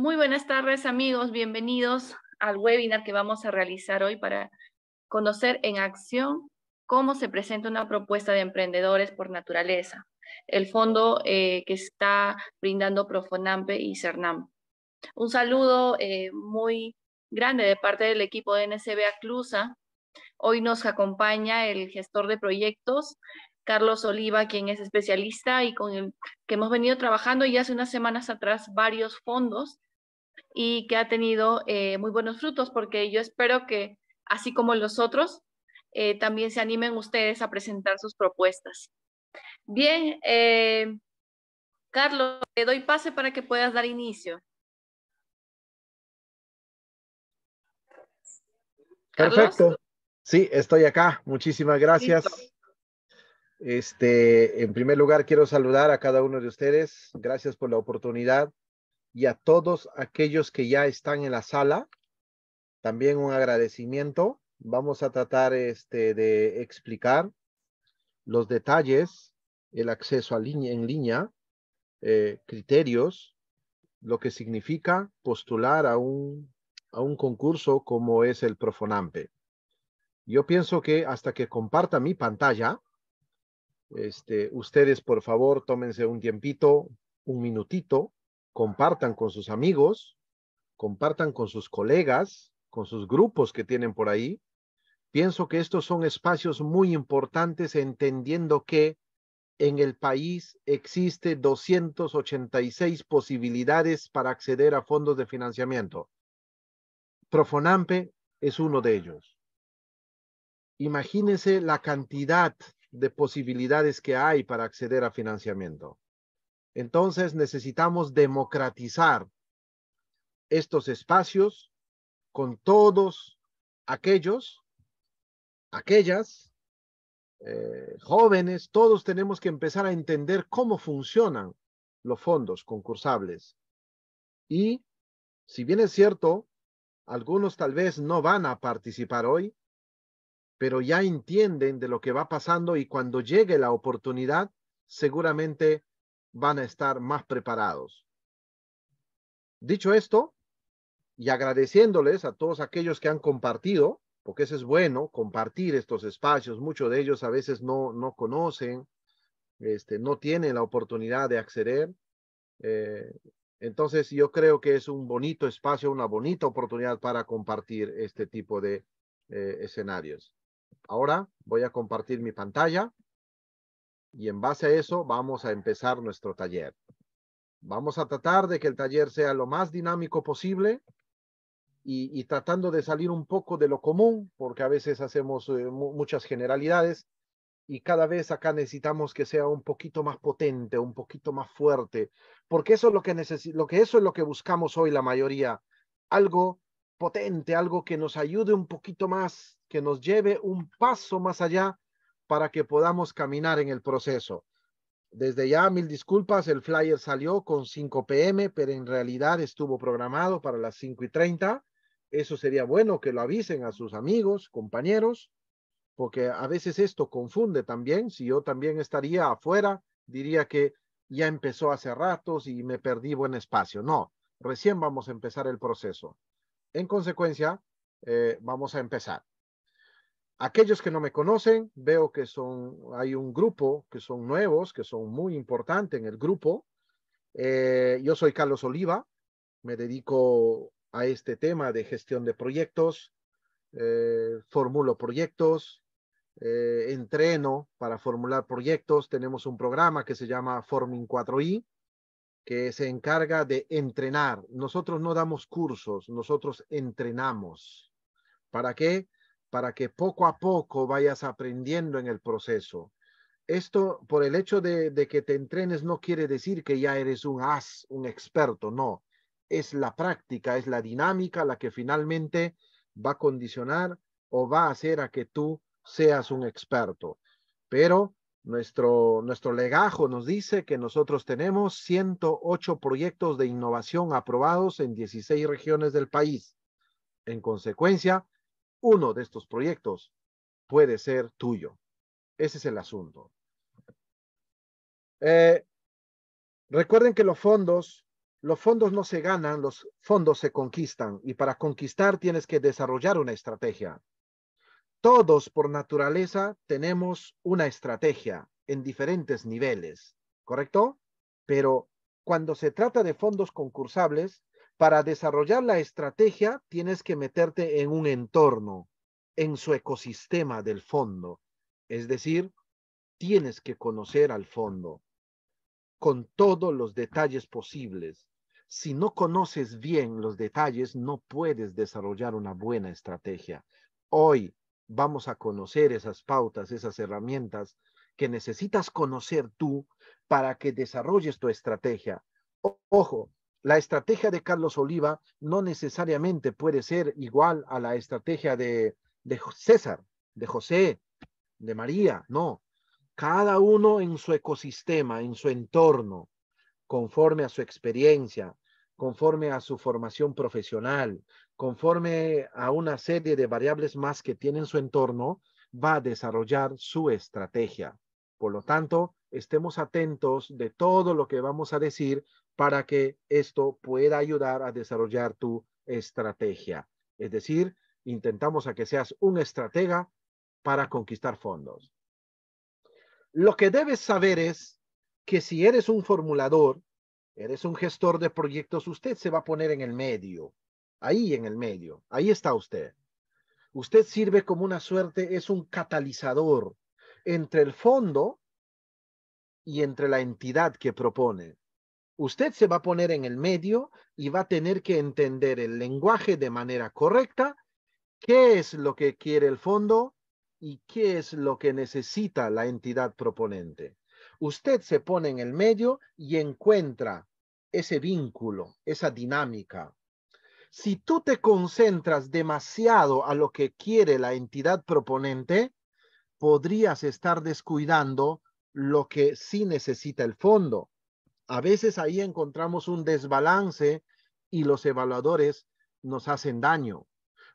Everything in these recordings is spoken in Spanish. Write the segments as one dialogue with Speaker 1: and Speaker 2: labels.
Speaker 1: Muy buenas tardes amigos, bienvenidos al webinar que vamos a realizar hoy para conocer en acción cómo se presenta una propuesta de emprendedores por naturaleza, el fondo eh, que está brindando Profonampe y CERNAM. Un saludo eh, muy grande de parte del equipo de NCB Aclusa. Hoy nos acompaña el gestor de proyectos, Carlos Oliva, quien es especialista y con el que hemos venido trabajando ya hace unas semanas atrás varios fondos y que ha tenido eh, muy buenos frutos, porque yo espero que, así como los otros, eh, también se animen ustedes a presentar sus propuestas. Bien, eh, Carlos, te doy pase para que puedas dar inicio.
Speaker 2: Perfecto. Sí, estoy acá. Muchísimas gracias. Este, en primer lugar, quiero saludar a cada uno de ustedes. Gracias por la oportunidad y a todos aquellos que ya están en la sala. También un agradecimiento. Vamos a tratar este, de explicar los detalles, el acceso en línea, eh, criterios, lo que significa postular a un, a un concurso como es el Profonampe. Yo pienso que hasta que comparta mi pantalla, este, ustedes por favor tómense un tiempito, un minutito, compartan con sus amigos, compartan con sus colegas, con sus grupos que tienen por ahí. Pienso que estos son espacios muy importantes entendiendo que en el país existe 286 posibilidades para acceder a fondos de financiamiento. Profonampe es uno de ellos. Imagínense la cantidad de posibilidades que hay para acceder a financiamiento. Entonces necesitamos democratizar estos espacios con todos aquellos, aquellas eh, jóvenes, todos tenemos que empezar a entender cómo funcionan los fondos concursables. Y si bien es cierto, algunos tal vez no van a participar hoy, pero ya entienden de lo que va pasando y cuando llegue la oportunidad, seguramente van a estar más preparados. Dicho esto, y agradeciéndoles a todos aquellos que han compartido, porque eso es bueno, compartir estos espacios, muchos de ellos a veces no, no conocen, este, no tienen la oportunidad de acceder. Eh, entonces yo creo que es un bonito espacio, una bonita oportunidad para compartir este tipo de eh, escenarios. Ahora voy a compartir mi pantalla. Y en base a eso vamos a empezar nuestro taller. Vamos a tratar de que el taller sea lo más dinámico posible y, tratando de salir un poco de lo común, porque a veces hacemos eh, muchas generalidades y cada vez acá necesitamos que sea un poquito más potente, un poquito más fuerte, porque eso es lo que lo que eso es lo que buscamos hoy la mayoría, algo potente, algo que nos ayude un poquito más, que nos lleve un paso más allá para que podamos caminar en el proceso. Desde ya, mil disculpas, el flyer salió con 5 pm, pero en realidad estuvo programado para las 5 y 30. Eso sería bueno que lo avisen a sus amigos, compañeros, porque a veces esto confunde también. Si yo también estaría afuera, diría que ya empezó hace ratos y me perdí buen espacio. No, recién vamos a empezar el proceso. En consecuencia, eh, vamos a empezar. Aquellos que no me conocen, veo que son, hay un grupo que son nuevos, que son muy importantes en el grupo. Eh, yo soy Carlos Oliva, me dedico a este tema de gestión de proyectos, eh, formulo proyectos, eh, entreno para formular proyectos. Tenemos un programa que se llama Forming 4i, que se encarga de entrenar. Nosotros no damos cursos, nosotros entrenamos. ¿Para qué? para que poco a poco vayas aprendiendo en el proceso. Esto, por el hecho de, que te entrenes, no quiere decir que ya eres un as, un experto, no. Es la práctica, es la dinámica la que finalmente va a condicionar o va a hacer a que tú seas un experto. Pero nuestro, nuestro legajo nos dice que nosotros tenemos 108 proyectos de innovación aprobados en 16 regiones del país. En consecuencia, uno de estos proyectos puede ser tuyo. Ese es el asunto. Eh, recuerden que los fondos, los fondos no se ganan, los fondos se conquistan y para conquistar tienes que desarrollar una estrategia. Todos por naturaleza tenemos una estrategia en diferentes niveles, ¿correcto? Pero cuando se trata de fondos concursables, para desarrollar la estrategia tienes que meterte en un entorno, en su ecosistema del fondo. Es decir, tienes que conocer al fondo con todos los detalles posibles. Si no conoces bien los detalles, no puedes desarrollar una buena estrategia. Hoy vamos a conocer esas pautas, esas herramientas que necesitas conocer tú para que desarrolles tu estrategia. ojo, la estrategia de Carlos Oliva no necesariamente puede ser igual a la estrategia de, César, de José, de María, no. Cada uno en su ecosistema, en su entorno, conforme a su experiencia, conforme a su formación profesional, conforme a una serie de variables más que tiene en su entorno, va a desarrollar su estrategia. Por lo tanto, estemos atentos de todo lo que vamos a decir para que esto pueda ayudar a desarrollar tu estrategia. Es decir, intentamos a que seas un estratega para conquistar fondos. Lo que debes saber es que si eres un formulador, eres un gestor de proyectos, usted se va a poner en el medio, ahí en el medio, ahí está usted. Usted sirve como una suerte, es un catalizador entre el fondo y entre la entidad que propone. Usted se va a poner en el medio y va a tener que entender el lenguaje de manera correcta, qué es lo que quiere el fondo y qué es lo que necesita la entidad proponente. Usted se pone en el medio y encuentra ese vínculo, esa dinámica. Si tú te concentras demasiado a lo que quiere la entidad proponente, podrías estar descuidando lo que sí necesita el fondo. A veces ahí encontramos un desbalance y los evaluadores nos hacen daño.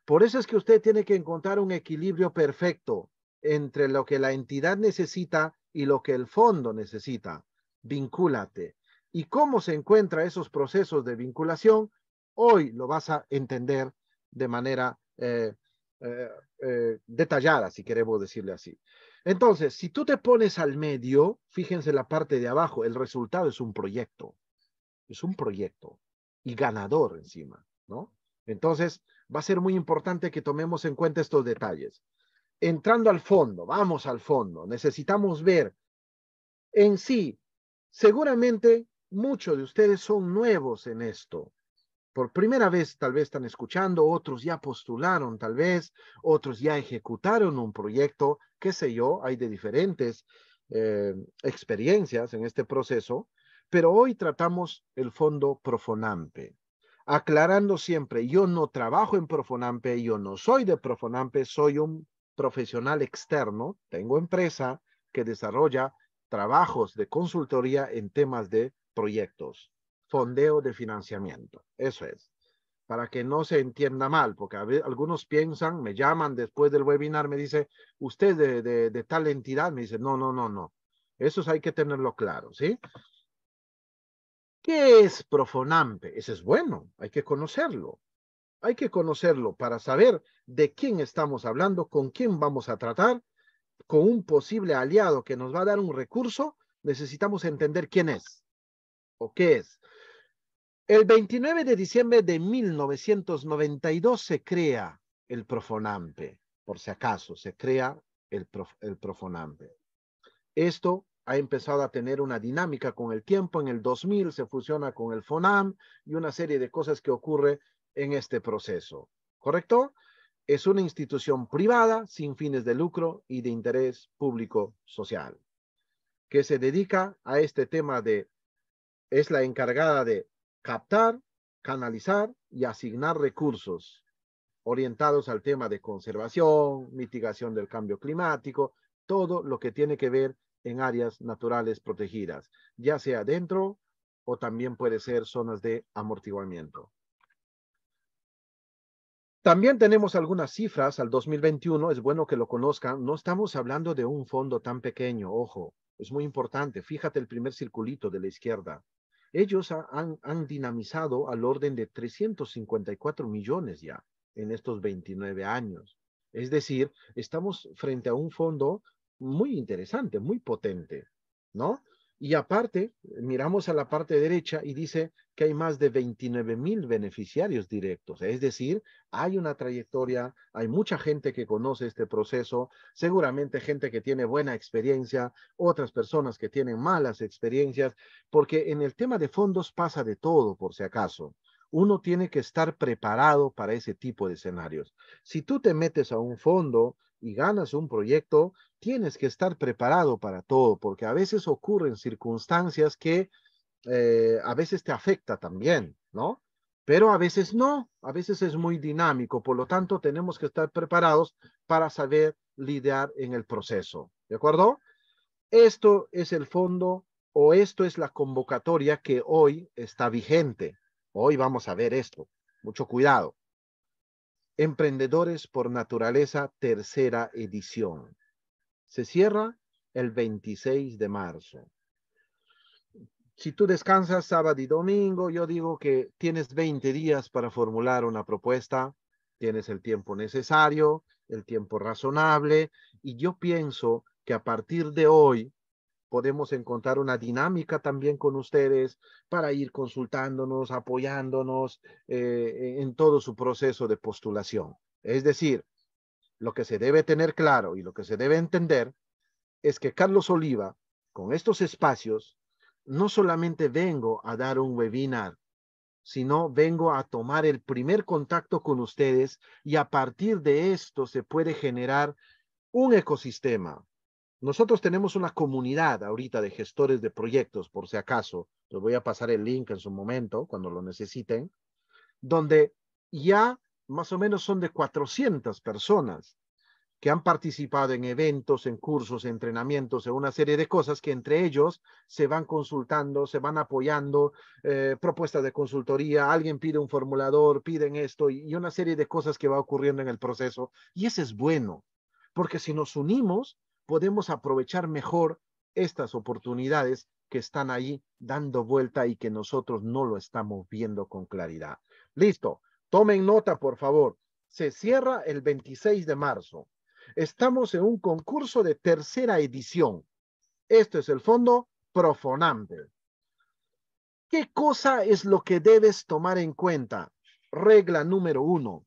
Speaker 2: Por eso es que usted tiene que encontrar un equilibrio perfecto entre lo que la entidad necesita y lo que el fondo necesita. Vincúlate. ¿Y cómo se encuentra esos procesos de vinculación? Hoy lo vas a entender de manera eh, eh, eh, detallada, si queremos decirle así. Entonces, si tú te pones al medio, fíjense la parte de abajo, el resultado es un proyecto. Es un proyecto y ganador encima, ¿no? Entonces, va a ser muy importante que tomemos en cuenta estos detalles. Entrando al fondo, vamos al fondo, necesitamos ver en sí, seguramente muchos de ustedes son nuevos en esto por primera vez tal vez están escuchando, otros ya postularon tal vez, otros ya ejecutaron un proyecto, qué sé yo, hay de diferentes eh, experiencias en este proceso, pero hoy tratamos el fondo Profonampe, aclarando siempre, yo no trabajo en Profonampe, yo no soy de Profonampe, soy un profesional externo, tengo empresa que desarrolla trabajos de consultoría en temas de proyectos fondeo de financiamiento. Eso es, para que no se entienda mal, porque a veces, algunos piensan, me llaman después del webinar, me dice, usted de, tal entidad, me dice, no, no, no, no. Eso hay que tenerlo claro, ¿sí? ¿Qué es Profonampe? Ese es bueno, hay que conocerlo. Hay que conocerlo para saber de quién estamos hablando, con quién vamos a tratar, con un posible aliado que nos va a dar un recurso, necesitamos entender quién es o qué es. El 29 de diciembre de 1992 se crea el Profonampe, por si acaso, se crea el, Profonampe. Esto ha empezado a tener una dinámica con el tiempo. En el 2000 se fusiona con el FONAM y una serie de cosas que ocurre en este proceso. ¿Correcto? Es una institución privada sin fines de lucro y de interés público social que se dedica a este tema de, es la encargada de captar, canalizar y asignar recursos orientados al tema de conservación, mitigación del cambio climático, todo lo que tiene que ver en áreas naturales protegidas, ya sea dentro o también puede ser zonas de amortiguamiento. También tenemos algunas cifras al 2021, es bueno que lo conozcan, no estamos hablando de un fondo tan pequeño, ojo, es muy importante, fíjate el primer circulito de la izquierda, ellos han, dinamizado al orden de 354 millones ya en estos 29 años. Es decir, estamos frente a un fondo muy interesante, muy potente, ¿no? Y aparte, miramos a la parte derecha y dice que hay más de 29 mil beneficiarios directos. Es decir, hay una trayectoria, hay mucha gente que conoce este proceso, seguramente gente que tiene buena experiencia, otras personas que tienen malas experiencias, porque en el tema de fondos pasa de todo, por si acaso. Uno tiene que estar preparado para ese tipo de escenarios. Si tú te metes a un fondo y ganas un proyecto, tienes que estar preparado para todo, porque a veces ocurren circunstancias que eh, a veces te afecta también, ¿no? Pero a veces no, a veces es muy dinámico, por lo tanto tenemos que estar preparados para saber lidiar en el proceso, ¿de acuerdo? Esto es el fondo o esto es la convocatoria que hoy está vigente. Hoy vamos a ver esto. Mucho cuidado. Emprendedores por Naturaleza, tercera edición. Se cierra el 26 de marzo. Si tú descansas sábado y domingo, yo digo que tienes 20 días para formular una propuesta, tienes el tiempo necesario, el tiempo razonable, y yo pienso que a partir de hoy podemos encontrar una dinámica también con ustedes para ir consultándonos, apoyándonos eh, en todo su proceso de postulación. Es decir, lo que se debe tener claro y lo que se debe entender es que Carlos Oliva, con estos espacios, no solamente vengo a dar un webinar, sino vengo a tomar el primer contacto con ustedes y a partir de esto se puede generar un ecosistema, nosotros tenemos una comunidad ahorita de gestores de proyectos, por si acaso, les voy a pasar el link en su momento, cuando lo necesiten, donde ya más o menos son de 400 personas que han participado en eventos, en cursos, entrenamientos, en una serie de cosas que entre ellos se van consultando, se van apoyando, eh, propuestas de consultoría, alguien pide un formulador, piden esto y, y una serie de cosas que va ocurriendo en el proceso. Y ese es bueno, porque si nos unimos, podemos aprovechar mejor estas oportunidades que están ahí dando vuelta y que nosotros no lo estamos viendo con claridad. Listo, tomen nota, por favor. Se cierra el 26 de marzo. Estamos en un concurso de tercera edición. Esto es el fondo Profonambe. ¿Qué cosa es lo que debes tomar en cuenta? Regla número uno.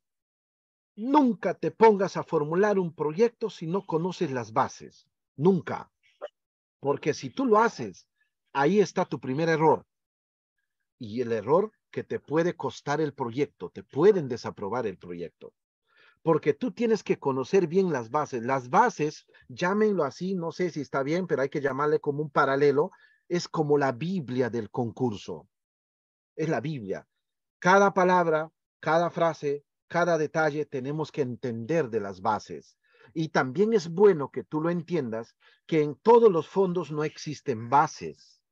Speaker 2: Nunca te pongas a formular un proyecto si no conoces las bases. Nunca. Porque si tú lo haces, ahí está tu primer error. Y el error que te puede costar el proyecto, te pueden desaprobar el proyecto. Porque tú tienes que conocer bien las bases. Las bases, llámenlo así, no sé si está bien, pero hay que llamarle como un paralelo, es como la Biblia del concurso. Es la Biblia. Cada palabra, cada frase, cada detalle tenemos que entender de las bases. Y también es bueno que tú lo entiendas, que en todos los fondos no existen bases.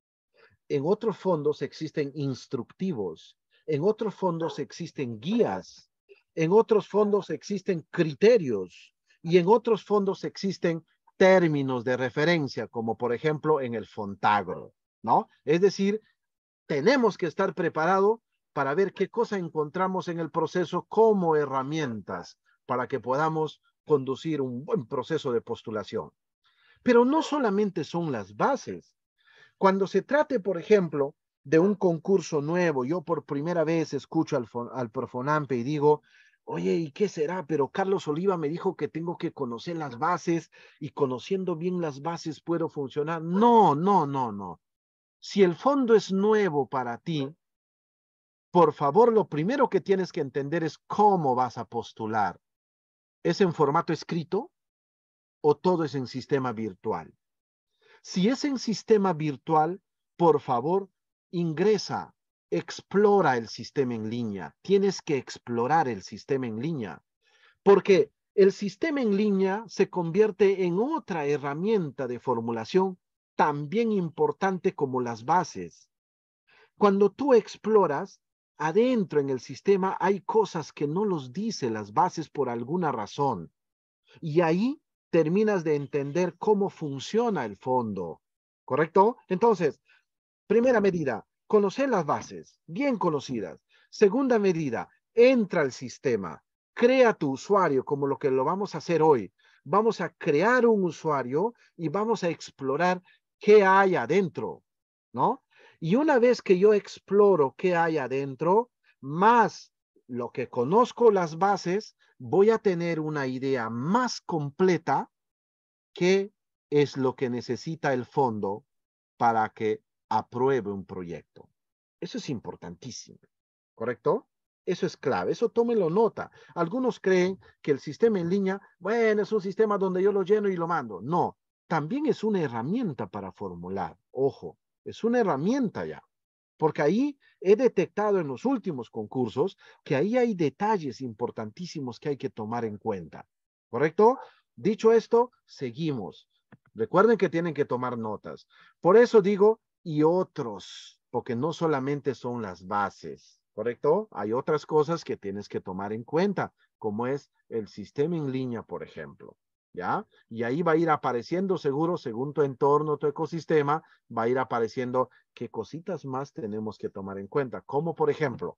Speaker 2: En otros fondos existen instructivos, en otros fondos existen guías, en otros fondos existen criterios y en otros fondos existen términos de referencia, como por ejemplo en el Fontagro, ¿no? Es decir, tenemos que estar preparado para ver qué cosa encontramos en el proceso como herramientas para que podamos conducir un buen proceso de postulación. Pero no solamente son las bases. Cuando se trate, por ejemplo, de un concurso nuevo, yo por primera vez escucho al, al Profonampe y digo, oye, ¿y qué será? Pero Carlos Oliva me dijo que tengo que conocer las bases y conociendo bien las bases puedo funcionar. No, no, no, no. Si el fondo es nuevo para ti, por favor, lo primero que tienes que entender es cómo vas a postular. ¿Es en formato escrito o todo es en sistema virtual? Si es en sistema virtual, por favor, ingresa, explora el sistema en línea. Tienes que explorar el sistema en línea, porque el sistema en línea se convierte en otra herramienta de formulación también importante como las bases. Cuando tú exploras, adentro en el sistema hay cosas que no los dice las bases por alguna razón. Y ahí terminas de entender cómo funciona el fondo. ¿Correcto? Entonces, primera medida, conocer las bases, bien conocidas. Segunda medida, entra al sistema, crea tu usuario como lo que lo vamos a hacer hoy. Vamos a crear un usuario y vamos a explorar qué hay adentro, ¿no? Y una vez que yo exploro qué hay adentro, más lo que conozco las bases, voy a tener una idea más completa qué es lo que necesita el fondo para que apruebe un proyecto. Eso es importantísimo, ¿correcto? Eso es clave, eso tómenlo nota. Algunos creen que el sistema en línea, bueno, es un sistema donde yo lo lleno y lo mando. No, también es una herramienta para formular, ojo es una herramienta ya, porque ahí he detectado en los últimos concursos que ahí hay detalles importantísimos que hay que tomar en cuenta, ¿correcto? Dicho esto, seguimos. Recuerden que tienen que tomar notas. Por eso digo, y otros, porque no solamente son las bases, ¿correcto? Hay otras cosas que tienes que tomar en cuenta, como es el sistema en línea, por ejemplo. ¿ya? Y ahí va a ir apareciendo seguro, según tu entorno, tu ecosistema, va a ir apareciendo qué cositas más tenemos que tomar en cuenta, como por ejemplo,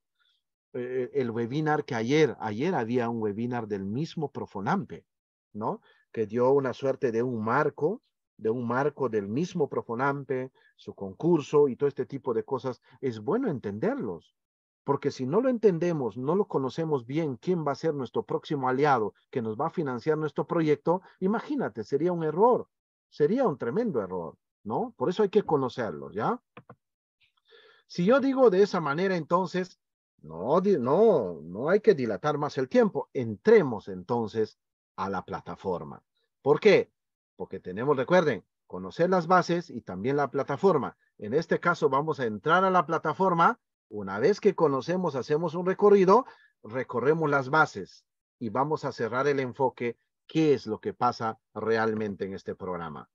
Speaker 2: eh, el webinar que ayer, ayer había un webinar del mismo Profonampe, ¿no? Que dio una suerte de un marco, de un marco del mismo Profonampe, su concurso y todo este tipo de cosas. Es bueno entenderlos, porque si no lo entendemos, no lo conocemos bien, quién va a ser nuestro próximo aliado que nos va a financiar nuestro proyecto, imagínate, sería un error, sería un tremendo error, ¿no? Por eso hay que conocerlo, ¿ya? Si yo digo de esa manera, entonces, no, no, no hay que dilatar más el tiempo. Entremos entonces a la plataforma. ¿Por qué? Porque tenemos, recuerden, conocer las bases y también la plataforma. En este caso vamos a entrar a la plataforma una vez que conocemos, hacemos un recorrido, recorremos las bases y vamos a cerrar el enfoque, qué es lo que pasa realmente en este programa.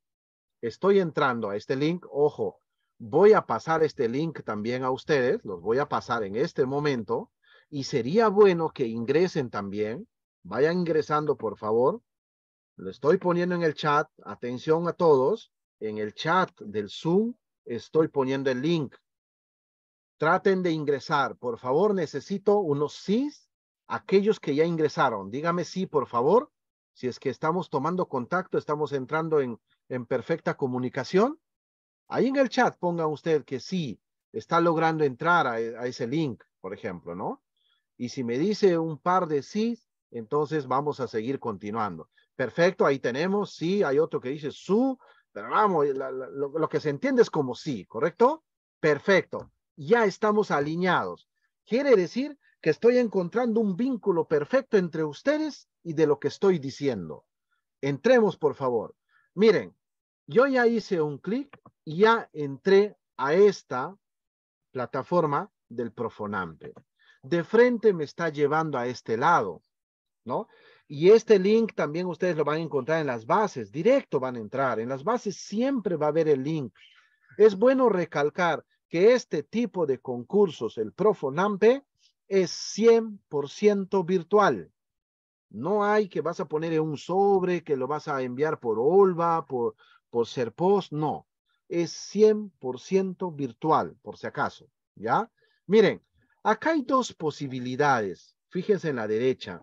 Speaker 2: Estoy entrando a este link, ojo, voy a pasar este link también a ustedes, los voy a pasar en este momento y sería bueno que ingresen también, vayan ingresando por favor, lo estoy poniendo en el chat, atención a todos, en el chat del Zoom estoy poniendo el link Traten de ingresar. Por favor, necesito unos sí. Aquellos que ya ingresaron, dígame sí, por favor. Si es que estamos tomando contacto, estamos entrando en, en perfecta comunicación. Ahí en el chat ponga usted que sí, está logrando entrar a, ese link, por ejemplo, ¿no? Y si me dice un par de sí, entonces vamos a seguir continuando. Perfecto, ahí tenemos, sí, hay otro que dice su, pero vamos, lo, que se entiende es como sí, ¿correcto? Perfecto ya estamos alineados. Quiere decir que estoy encontrando un vínculo perfecto entre ustedes y de lo que estoy diciendo. Entremos, por favor. Miren, yo ya hice un clic y ya entré a esta plataforma del Profonampe. De frente me está llevando a este lado, ¿no? Y este link también ustedes lo van a encontrar en las bases, directo van a entrar. En las bases siempre va a haber el link. Es bueno recalcar, que este tipo de concursos, el Profonampe, es 100% virtual. No hay que vas a poner en un sobre, que lo vas a enviar por Olva, por, por Serpos, no. Es 100% virtual, por si acaso, ¿ya? Miren, acá hay dos posibilidades. Fíjense en la derecha.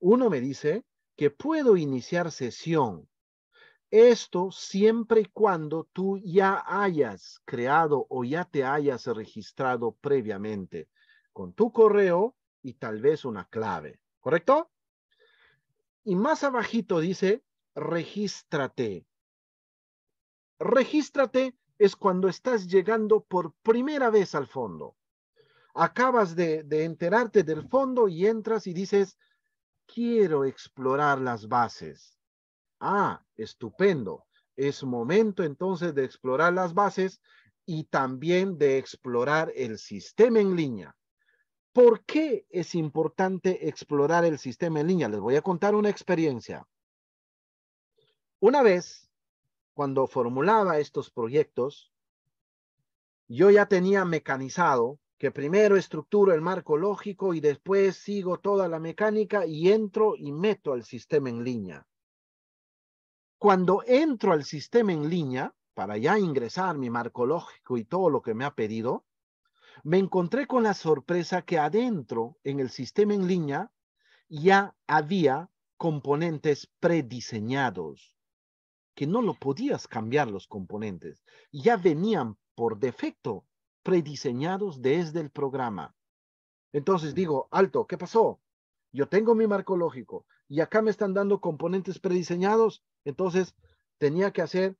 Speaker 2: Uno me dice que puedo iniciar sesión esto siempre y cuando tú ya hayas creado o ya te hayas registrado previamente con tu correo y tal vez una clave, ¿correcto? Y más abajito dice, regístrate. Regístrate es cuando estás llegando por primera vez al fondo. Acabas de, de enterarte del fondo y entras y dices, quiero explorar las bases Ah, estupendo. Es momento entonces de explorar las bases y también de explorar el sistema en línea. ¿Por qué es importante explorar el sistema en línea? Les voy a contar una experiencia. Una vez, cuando formulaba estos proyectos, yo ya tenía mecanizado que primero estructuro el marco lógico y después sigo toda la mecánica y entro y meto al sistema en línea. Cuando entro al sistema en línea, para ya ingresar mi marco lógico y todo lo que me ha pedido, me encontré con la sorpresa que adentro, en el sistema en línea, ya había componentes prediseñados, que no lo podías cambiar los componentes, ya venían por defecto prediseñados desde el programa. Entonces mm. digo, alto, ¿qué pasó? Yo tengo mi marco lógico y acá me están dando componentes prediseñados. Entonces, tenía que hacer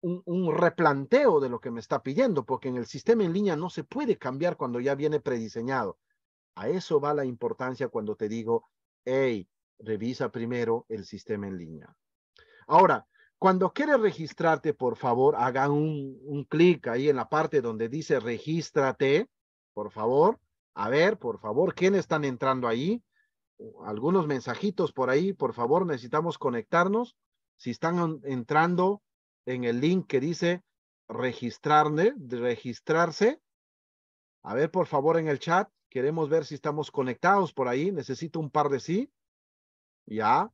Speaker 2: un, replanteo de lo que me está pidiendo, porque en el sistema en línea no se puede cambiar cuando ya viene prediseñado. A eso va la importancia cuando te digo, hey, revisa primero el sistema en línea. Ahora, cuando quieres registrarte, por favor, haga un, un clic ahí en la parte donde dice regístrate, por favor. A ver, por favor, ¿quiénes están entrando ahí? Algunos mensajitos por ahí, por favor, necesitamos conectarnos. Si están entrando en el link que dice registrarse, a ver por favor en el chat, queremos ver si estamos conectados por ahí, necesito un par de sí. Ya.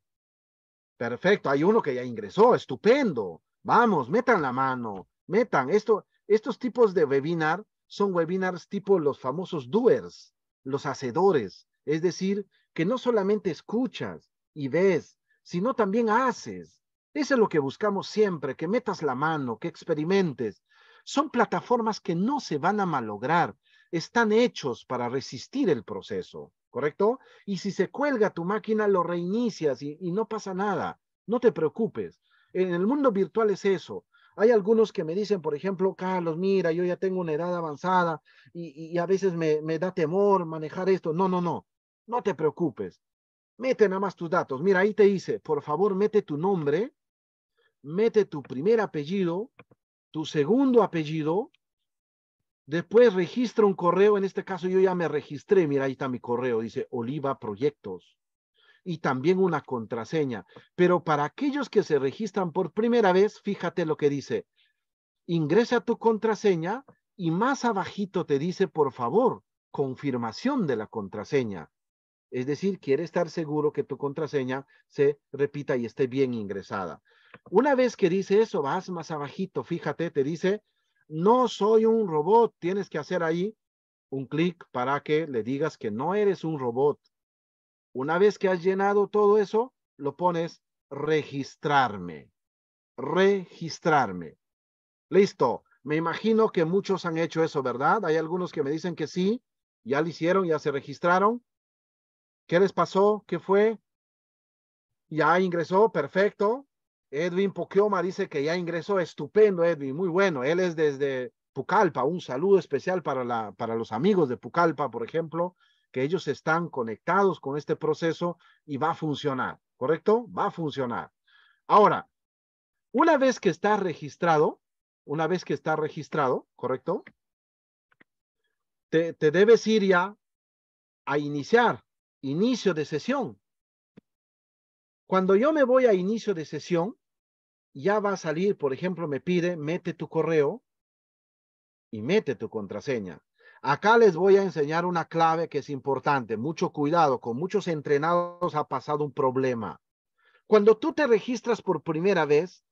Speaker 2: Perfecto, hay uno que ya ingresó, estupendo. Vamos, metan la mano, metan esto, estos tipos de webinar son webinars tipo los famosos doers, los hacedores, es decir, que no solamente escuchas y ves, sino también haces. Eso es lo que buscamos siempre, que metas la mano, que experimentes. Son plataformas que no se van a malograr, están hechos para resistir el proceso, ¿correcto? Y si se cuelga tu máquina, lo reinicias y, no pasa nada, no te preocupes. En el mundo virtual es eso, hay algunos que me dicen, por ejemplo, Carlos, mira, yo ya tengo una edad avanzada y, a veces me, me, da temor manejar esto. No, no, no, no te preocupes. Mete nada más tus datos. Mira, ahí te dice, por favor, mete tu nombre, mete tu primer apellido, tu segundo apellido, después registra un correo, en este caso yo ya me registré, mira, ahí está mi correo, dice Oliva Proyectos, y también una contraseña. Pero para aquellos que se registran por primera vez, fíjate lo que dice, ingresa tu contraseña y más abajito te dice, por favor, confirmación de la contraseña. Es decir, quiere estar seguro que tu contraseña se repita y esté bien ingresada. Una vez que dice eso, vas más abajito, fíjate, te dice, no soy un robot, tienes que hacer ahí un clic para que le digas que no eres un robot. Una vez que has llenado todo eso, lo pones registrarme, registrarme. Listo. Me imagino que muchos han hecho eso, ¿verdad? Hay algunos que me dicen que sí, ya lo hicieron, ya se registraron. ¿Qué les pasó? ¿Qué fue? Ya ingresó, perfecto. Edwin Poquioma dice que ya ingresó. Estupendo, Edwin. Muy bueno. Él es desde Pucalpa Un saludo especial para, la, para los amigos de Pucalpa por ejemplo, que ellos están conectados con este proceso y va a funcionar. ¿Correcto? Va a funcionar. Ahora, una vez que está registrado, una vez que está registrado, ¿correcto? Te, te, debes ir ya a iniciar, inicio de sesión. Cuando yo me voy a inicio de sesión, ya va a salir, por ejemplo, me pide, mete tu correo y mete tu contraseña. Acá les voy a enseñar una clave que es importante. Mucho cuidado, con muchos entrenados ha pasado un problema. Cuando tú te registras por primera vez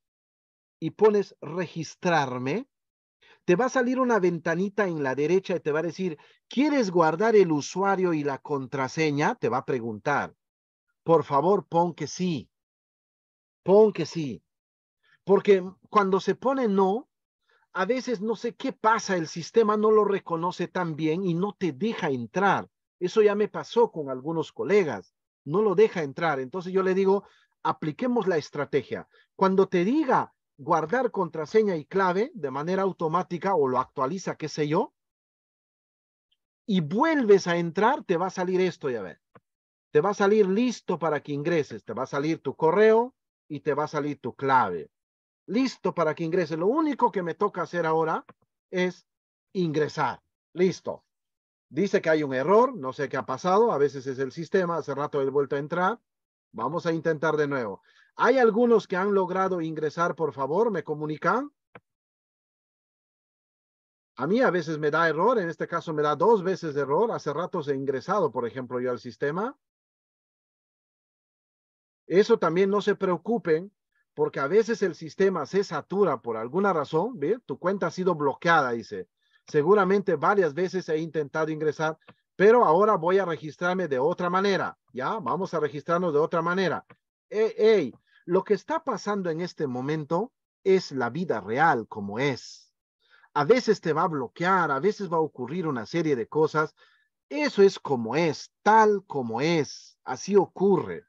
Speaker 2: y pones registrarme, te va a salir una ventanita en la derecha y te va a decir, ¿quieres guardar el usuario y la contraseña? Te va a preguntar. Por favor, pon que sí. Pon que sí. Porque cuando se pone no, a veces no sé qué pasa, el sistema no lo reconoce tan bien y no te deja entrar. Eso ya me pasó con algunos colegas, no lo deja entrar. Entonces yo le digo, apliquemos la estrategia. Cuando te diga guardar contraseña y clave de manera automática o lo actualiza, qué sé yo, y vuelves a entrar, te va a salir esto, ya ver. Te va a salir listo para que ingreses, te va a salir tu correo y te va a salir tu clave listo para que ingrese. Lo único que me toca hacer ahora es ingresar. Listo. Dice que hay un error, no sé qué ha pasado, a veces es el sistema, hace rato he vuelto a entrar. Vamos a intentar de nuevo. ¿Hay algunos que han logrado ingresar, por favor? ¿Me comunican? A mí a veces me da error, en este caso me da dos veces de error. Hace rato he ingresado, por ejemplo, yo al sistema. Eso también no se preocupen, porque a veces el sistema se satura por alguna razón, tu cuenta ha sido bloqueada, dice. Seguramente varias veces he intentado ingresar, pero ahora voy a registrarme de otra manera, ¿ya? Vamos a registrarnos de otra manera. Hey, e, lo que está pasando en este momento es la vida real como es. A veces te va a bloquear, a veces va a ocurrir una serie de cosas. Eso es como es, tal como es, así ocurre.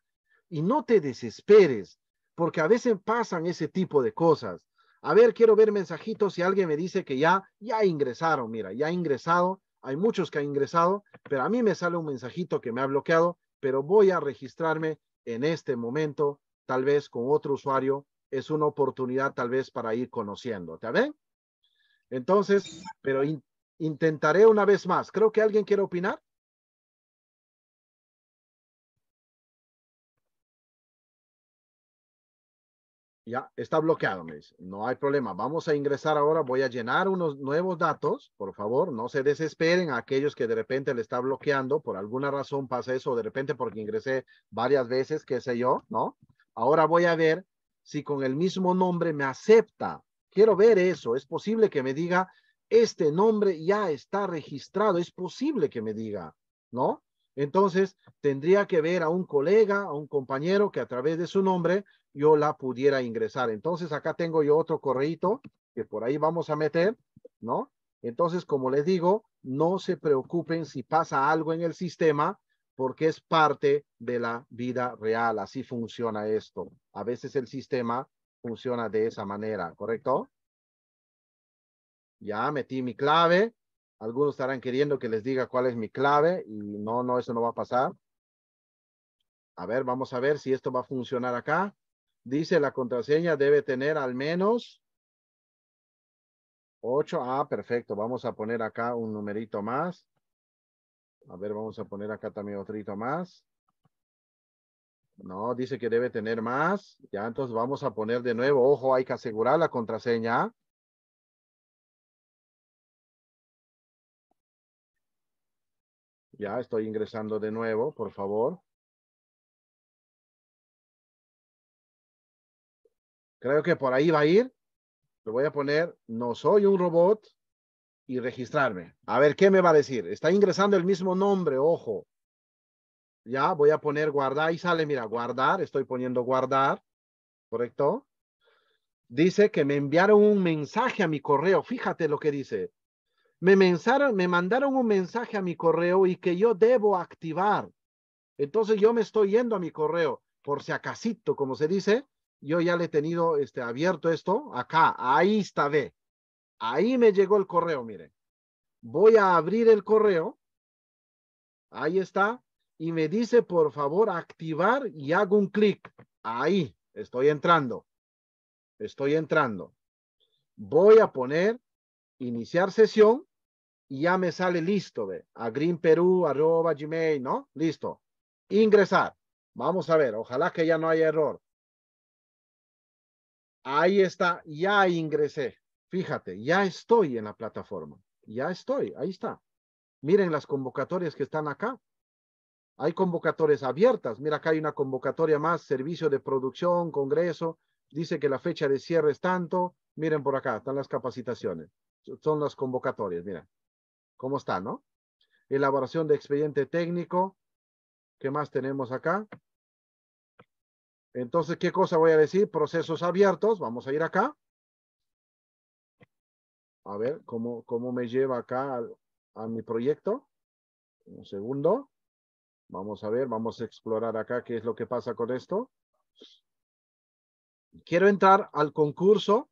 Speaker 2: Y no te desesperes, porque a veces pasan ese tipo de cosas. A ver, quiero ver mensajitos si alguien me dice que ya, ya ingresaron, mira, ya ha ingresado, hay muchos que han ingresado, pero a mí me sale un mensajito que me ha bloqueado, pero voy a registrarme en este momento, tal vez con otro usuario, es una oportunidad tal vez para ir conociendo, ¿te ven? Entonces, pero intentaré una vez más. Creo que alguien quiere opinar. Ya, está bloqueado, No hay problema. Vamos a ingresar ahora. Voy a llenar unos nuevos datos. Por favor, no se desesperen a aquellos que de repente le está bloqueando. Por alguna razón pasa eso. De repente porque ingresé varias veces, qué sé yo, ¿no? Ahora voy a ver si con el mismo nombre me acepta. Quiero ver eso. Es posible que me diga, este nombre ya está registrado. Es posible que me diga, ¿no? Entonces, tendría que ver a un colega, a un compañero que a través de su nombre yo la pudiera ingresar. Entonces acá tengo yo otro correito, que por ahí vamos a meter, ¿no? Entonces, como les digo, no se preocupen si pasa algo en el sistema porque es parte de la vida real. Así funciona esto. A veces el sistema funciona de esa manera, ¿correcto? Ya metí mi clave. Algunos estarán queriendo que les diga cuál es mi clave y no, no, eso no va a pasar. A ver, vamos a ver si esto va a funcionar acá. Dice la contraseña debe tener al menos 8. Ah, perfecto. Vamos a poner acá un numerito más. A ver, vamos a poner acá también otro más. No, dice que debe tener más. Ya, entonces vamos a poner de nuevo. Ojo, hay que asegurar la contraseña. Ya, estoy ingresando de nuevo, por favor. Creo que por ahí va a ir. Le voy a poner, no soy un robot y registrarme. A ver, ¿qué me va a decir? Está ingresando el mismo nombre, ojo. Ya, voy a poner guardar y sale, mira, guardar, estoy poniendo guardar, ¿correcto? Dice que me enviaron un mensaje a mi correo, fíjate lo que dice. Me, me mandaron un mensaje a mi correo y que yo debo activar. Entonces yo me estoy yendo a mi correo, por si acasito, como se dice, yo ya le he tenido este, abierto esto, acá, ahí está, ve. Ahí me llegó el correo, miren. Voy a abrir el correo. Ahí está. Y me dice, por favor, activar y hago un clic. Ahí, estoy entrando. Estoy entrando. Voy a poner iniciar sesión y ya me sale listo, ve. A Perú, arroba, gmail, ¿no? Listo. Ingresar. Vamos a ver, ojalá que ya no haya error. Ahí está, ya ingresé. Fíjate, ya estoy en la plataforma. Ya estoy, ahí está. Miren las convocatorias que están acá. Hay convocatorias abiertas. Mira, acá hay una convocatoria más, servicio de producción, congreso. Dice que la fecha de cierre es tanto. Miren por acá, están las capacitaciones. Son las convocatorias, miren. ¿Cómo está, no? Elaboración de expediente técnico. ¿Qué más tenemos acá? Entonces, ¿qué cosa voy a decir? Procesos abiertos. Vamos a ir acá. A ver cómo, cómo me lleva acá a, a mi proyecto. Un segundo. Vamos a ver, vamos a explorar acá qué es lo que pasa con esto. Quiero entrar al concurso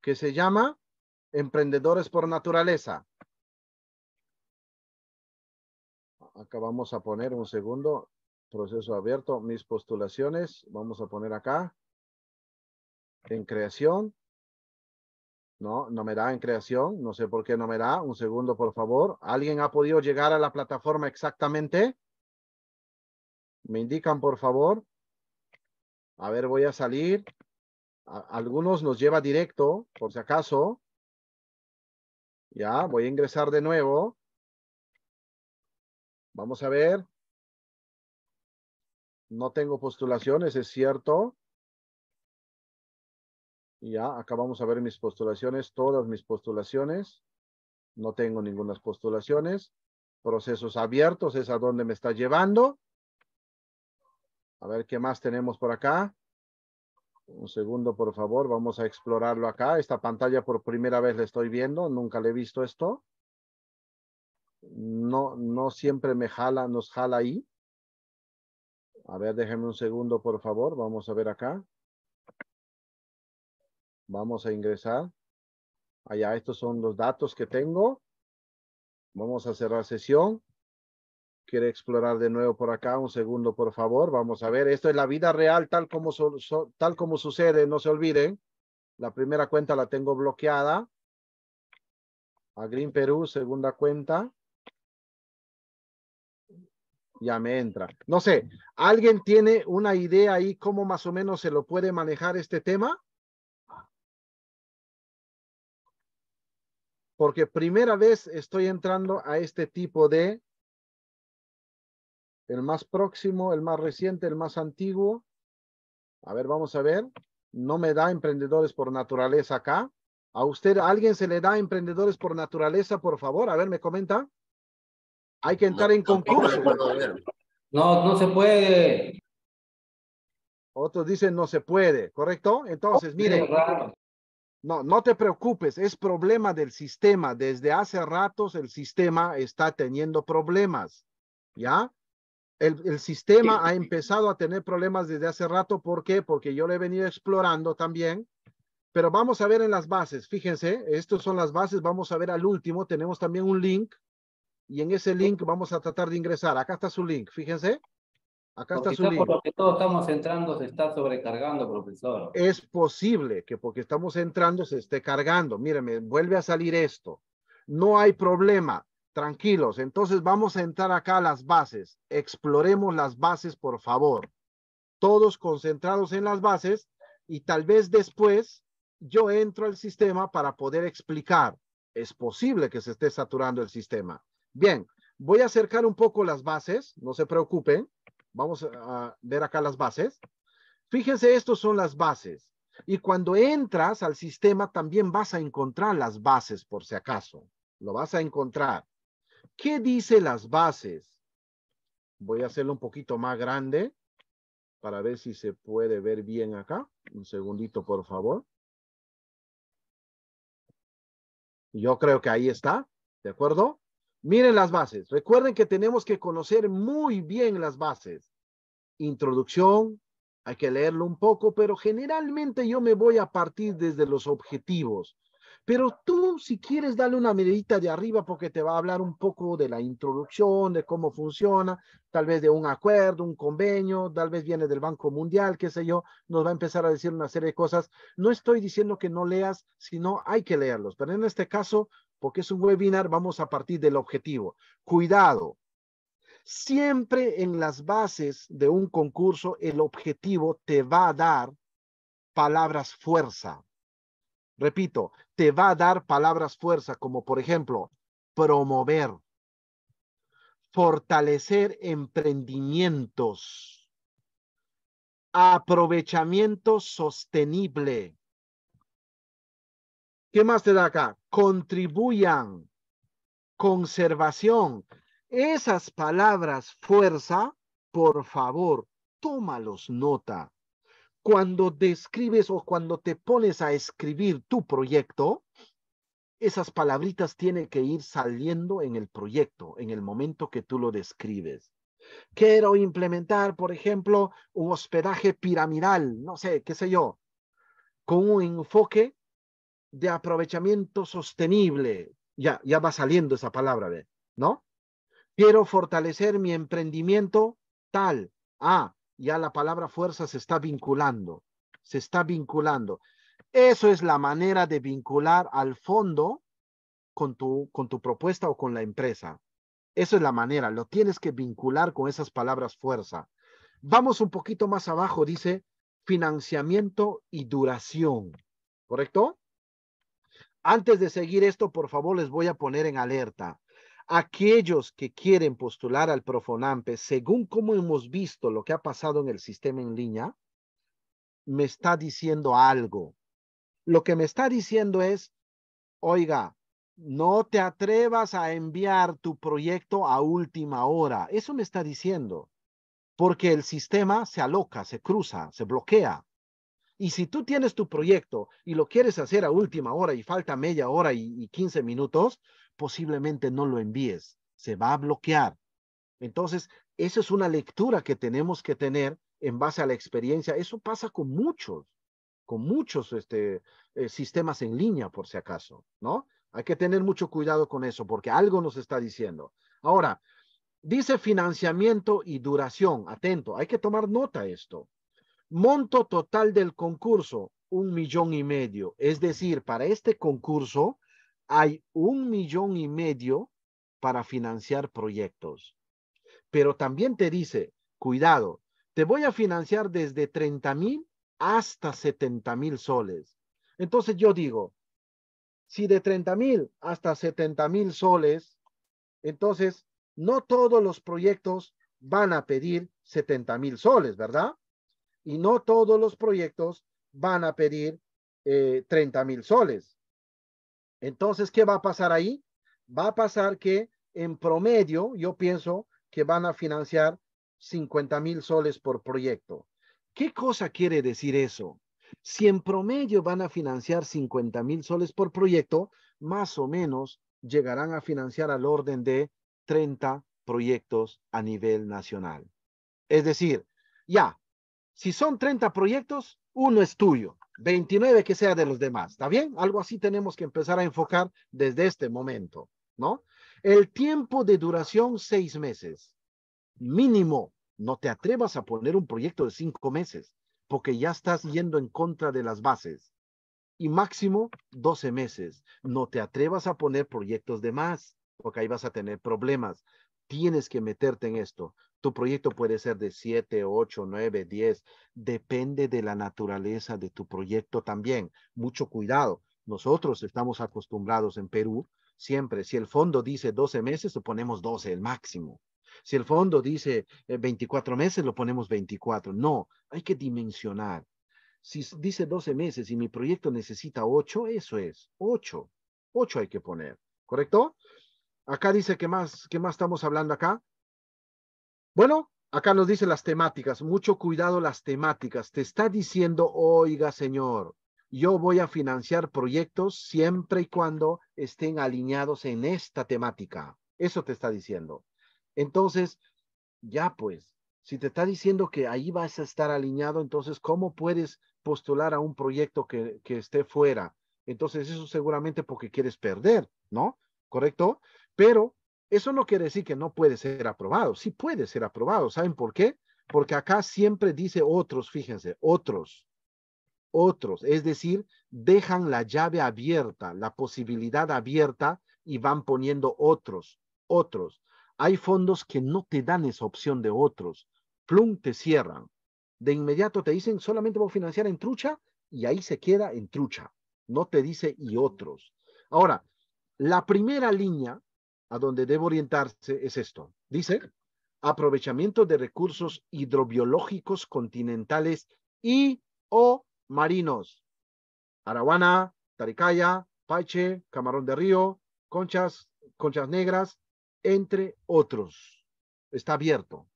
Speaker 2: que se llama Emprendedores por Naturaleza. Acá vamos a poner un segundo proceso abierto, mis postulaciones, vamos a poner acá, en creación, no, no me da en creación, no sé por qué no me da, un segundo por favor, ¿alguien ha podido llegar a la plataforma exactamente? ¿Me indican por favor? A ver, voy a salir, algunos nos lleva directo, por si acaso, ya, voy a ingresar de nuevo, vamos a ver, no tengo postulaciones, es cierto. Ya, acá vamos a ver mis postulaciones, todas mis postulaciones. No tengo ninguna postulaciones. Procesos abiertos es a donde me está llevando. A ver qué más tenemos por acá. Un segundo, por favor. Vamos a explorarlo acá. Esta pantalla por primera vez la estoy viendo. Nunca le he visto esto. No, no siempre me jala, nos jala ahí. A ver, déjeme un segundo, por favor. Vamos a ver acá. Vamos a ingresar. Allá, estos son los datos que tengo. Vamos a cerrar sesión. Quiere explorar de nuevo por acá. Un segundo, por favor. Vamos a ver. Esto es la vida real, tal como, tal como sucede. No se olviden. La primera cuenta la tengo bloqueada. A Green Perú, segunda cuenta ya me entra. No sé, ¿alguien tiene una idea ahí cómo más o menos se lo puede manejar este tema? Porque primera vez estoy entrando a este tipo de, el más próximo, el más reciente, el más antiguo. A ver, vamos a ver. No me da emprendedores por naturaleza acá. ¿A usted, alguien se le da emprendedores por naturaleza, por favor? A ver, me comenta. Hay que entrar en concurso. No, no se puede. Otros dicen no se puede, ¿correcto? Entonces, miren, no, no te preocupes, es problema del sistema. Desde hace ratos el sistema está teniendo problemas, ¿ya? El, el sistema ha empezado a tener problemas desde hace rato. ¿Por qué? Porque yo lo he venido explorando también. Pero vamos a ver en las bases. Fíjense, estas son las bases. Vamos a ver al último. Tenemos también un link y en ese link vamos a tratar de ingresar. Acá está su link, fíjense. Acá está su link. Por que todos estamos entrando se está sobrecargando, profesor. Es posible que porque estamos entrando se esté cargando. Míreme, vuelve a salir esto. No hay problema. Tranquilos. Entonces vamos a entrar acá a las bases. Exploremos las bases, por favor. Todos concentrados en las bases y tal vez después yo entro al sistema para poder explicar. Es posible que se esté saturando el sistema. Bien, voy a acercar un poco las bases, no se preocupen. Vamos a ver acá las bases. Fíjense, estas son las bases. Y cuando entras al sistema también vas a encontrar las bases, por si acaso. Lo vas a encontrar. ¿Qué dice las bases? Voy a hacerlo un poquito más grande para ver si se puede ver bien acá. Un segundito, por favor. Yo creo que ahí está, ¿de acuerdo? Miren las bases. Recuerden que tenemos que conocer muy bien las bases. Introducción, hay que leerlo un poco, pero generalmente yo me voy a partir desde los objetivos. Pero tú, si quieres, dale una mirita de arriba porque te va a hablar un poco de la introducción, de cómo funciona, tal vez de un acuerdo, un convenio, tal vez viene del Banco Mundial, qué sé yo, nos va a empezar a decir una serie de cosas. No estoy diciendo que no leas, sino hay que leerlos, pero en este caso porque es un webinar, vamos a partir del objetivo. Cuidado. Siempre en las bases de un concurso, el objetivo te va a dar palabras fuerza. Repito, te va a dar palabras fuerza, como por ejemplo, promover, fortalecer emprendimientos, aprovechamiento sostenible, ¿Qué más te da acá? Contribuyan, conservación. Esas palabras fuerza, por favor, tómalos nota. Cuando describes o cuando te pones a escribir tu proyecto, esas palabritas tienen que ir saliendo en el proyecto, en el momento que tú lo describes. Quiero implementar, por ejemplo, un hospedaje piramidal, no sé, qué sé yo, con un enfoque de aprovechamiento sostenible. Ya, ya va saliendo esa palabra, ¿no? Quiero fortalecer mi emprendimiento tal. Ah, ya la palabra fuerza se está vinculando, se está vinculando. Eso es la manera de vincular al fondo con tu, con tu propuesta o con la empresa. Eso es la manera, lo tienes que vincular con esas palabras fuerza. Vamos un poquito más abajo, dice financiamiento y duración, ¿correcto? Antes de seguir esto, por favor, les voy a poner en alerta. Aquellos que quieren postular al Profonampe, según como hemos visto lo que ha pasado en el sistema en línea, me está diciendo algo. Lo que me está diciendo es, oiga, no te atrevas a enviar tu proyecto a última hora. Eso me está diciendo, porque el sistema se aloca, se cruza, se bloquea. Y si tú tienes tu proyecto y lo quieres hacer a última hora y falta media hora y, quince 15 minutos, posiblemente no lo envíes, se va a bloquear. Entonces, esa es una lectura que tenemos que tener en base a la experiencia. Eso pasa con muchos, con muchos este, eh, sistemas en línea, por si acaso, ¿no? Hay que tener mucho cuidado con eso porque algo nos está diciendo. Ahora, dice financiamiento y duración. Atento, hay que tomar nota esto. Monto total del concurso, un millón y medio. Es decir, para este concurso hay un millón y medio para financiar proyectos. Pero también te dice, cuidado, te voy a financiar desde treinta mil hasta 70 mil soles. Entonces yo digo, si de treinta mil hasta 70 mil soles, entonces no todos los proyectos van a pedir 70 mil soles, ¿verdad? y no todos los proyectos van a pedir eh, mil soles. Entonces, ¿qué va a pasar ahí? Va a pasar que en promedio, yo pienso que van a financiar 50 mil soles por proyecto. ¿Qué cosa quiere decir eso? Si en promedio van a financiar 50 mil soles por proyecto, más o menos llegarán a financiar al orden de 30 proyectos a nivel nacional. Es decir, ya, si son 30 proyectos, uno es tuyo, 29 que sea de los demás, ¿está bien? Algo así tenemos que empezar a enfocar desde este momento, ¿no? El tiempo de duración, seis meses, mínimo. No te atrevas a poner un proyecto de cinco meses, porque ya estás yendo en contra de las bases. Y máximo 12 meses. No te atrevas a poner proyectos de más, porque ahí vas a tener problemas tienes que meterte en esto. Tu proyecto puede ser de 7, 8, 9, 10. Depende de la naturaleza de tu proyecto también. Mucho cuidado. Nosotros estamos acostumbrados en Perú siempre. Si el fondo dice 12 meses, lo ponemos 12, el máximo. Si el fondo dice 24 eh, meses, lo ponemos 24. No, hay que dimensionar. Si dice 12 meses y mi proyecto necesita 8, eso es, 8. 8 hay que poner, ¿correcto? Acá dice que más, qué más estamos hablando acá. Bueno, acá nos dice las temáticas. Mucho cuidado las temáticas. Te está diciendo, oiga, señor, yo voy a financiar proyectos siempre y cuando estén alineados en esta temática. Eso te está diciendo. Entonces, ya pues, si te está diciendo que ahí vas a estar alineado, entonces, ¿cómo puedes postular a un proyecto que, que esté fuera? Entonces, eso seguramente porque quieres perder, ¿no? ¿Correcto? Pero eso no quiere decir que no puede ser aprobado. Sí puede ser aprobado. ¿Saben por qué? Porque acá siempre dice otros, fíjense, otros, otros. Es decir, dejan la llave abierta, la posibilidad abierta y van poniendo otros, otros. Hay fondos que no te dan esa opción de otros. Plum, te cierran. De inmediato te dicen, solamente voy a financiar en trucha y ahí se queda en trucha. No te dice y otros. Ahora, la primera línea a donde debe orientarse es esto. Dice, aprovechamiento de recursos hidrobiológicos continentales y o marinos. Arawana, Taricaya, Pache, Camarón de Río, Conchas, Conchas Negras, entre otros. Está abierto,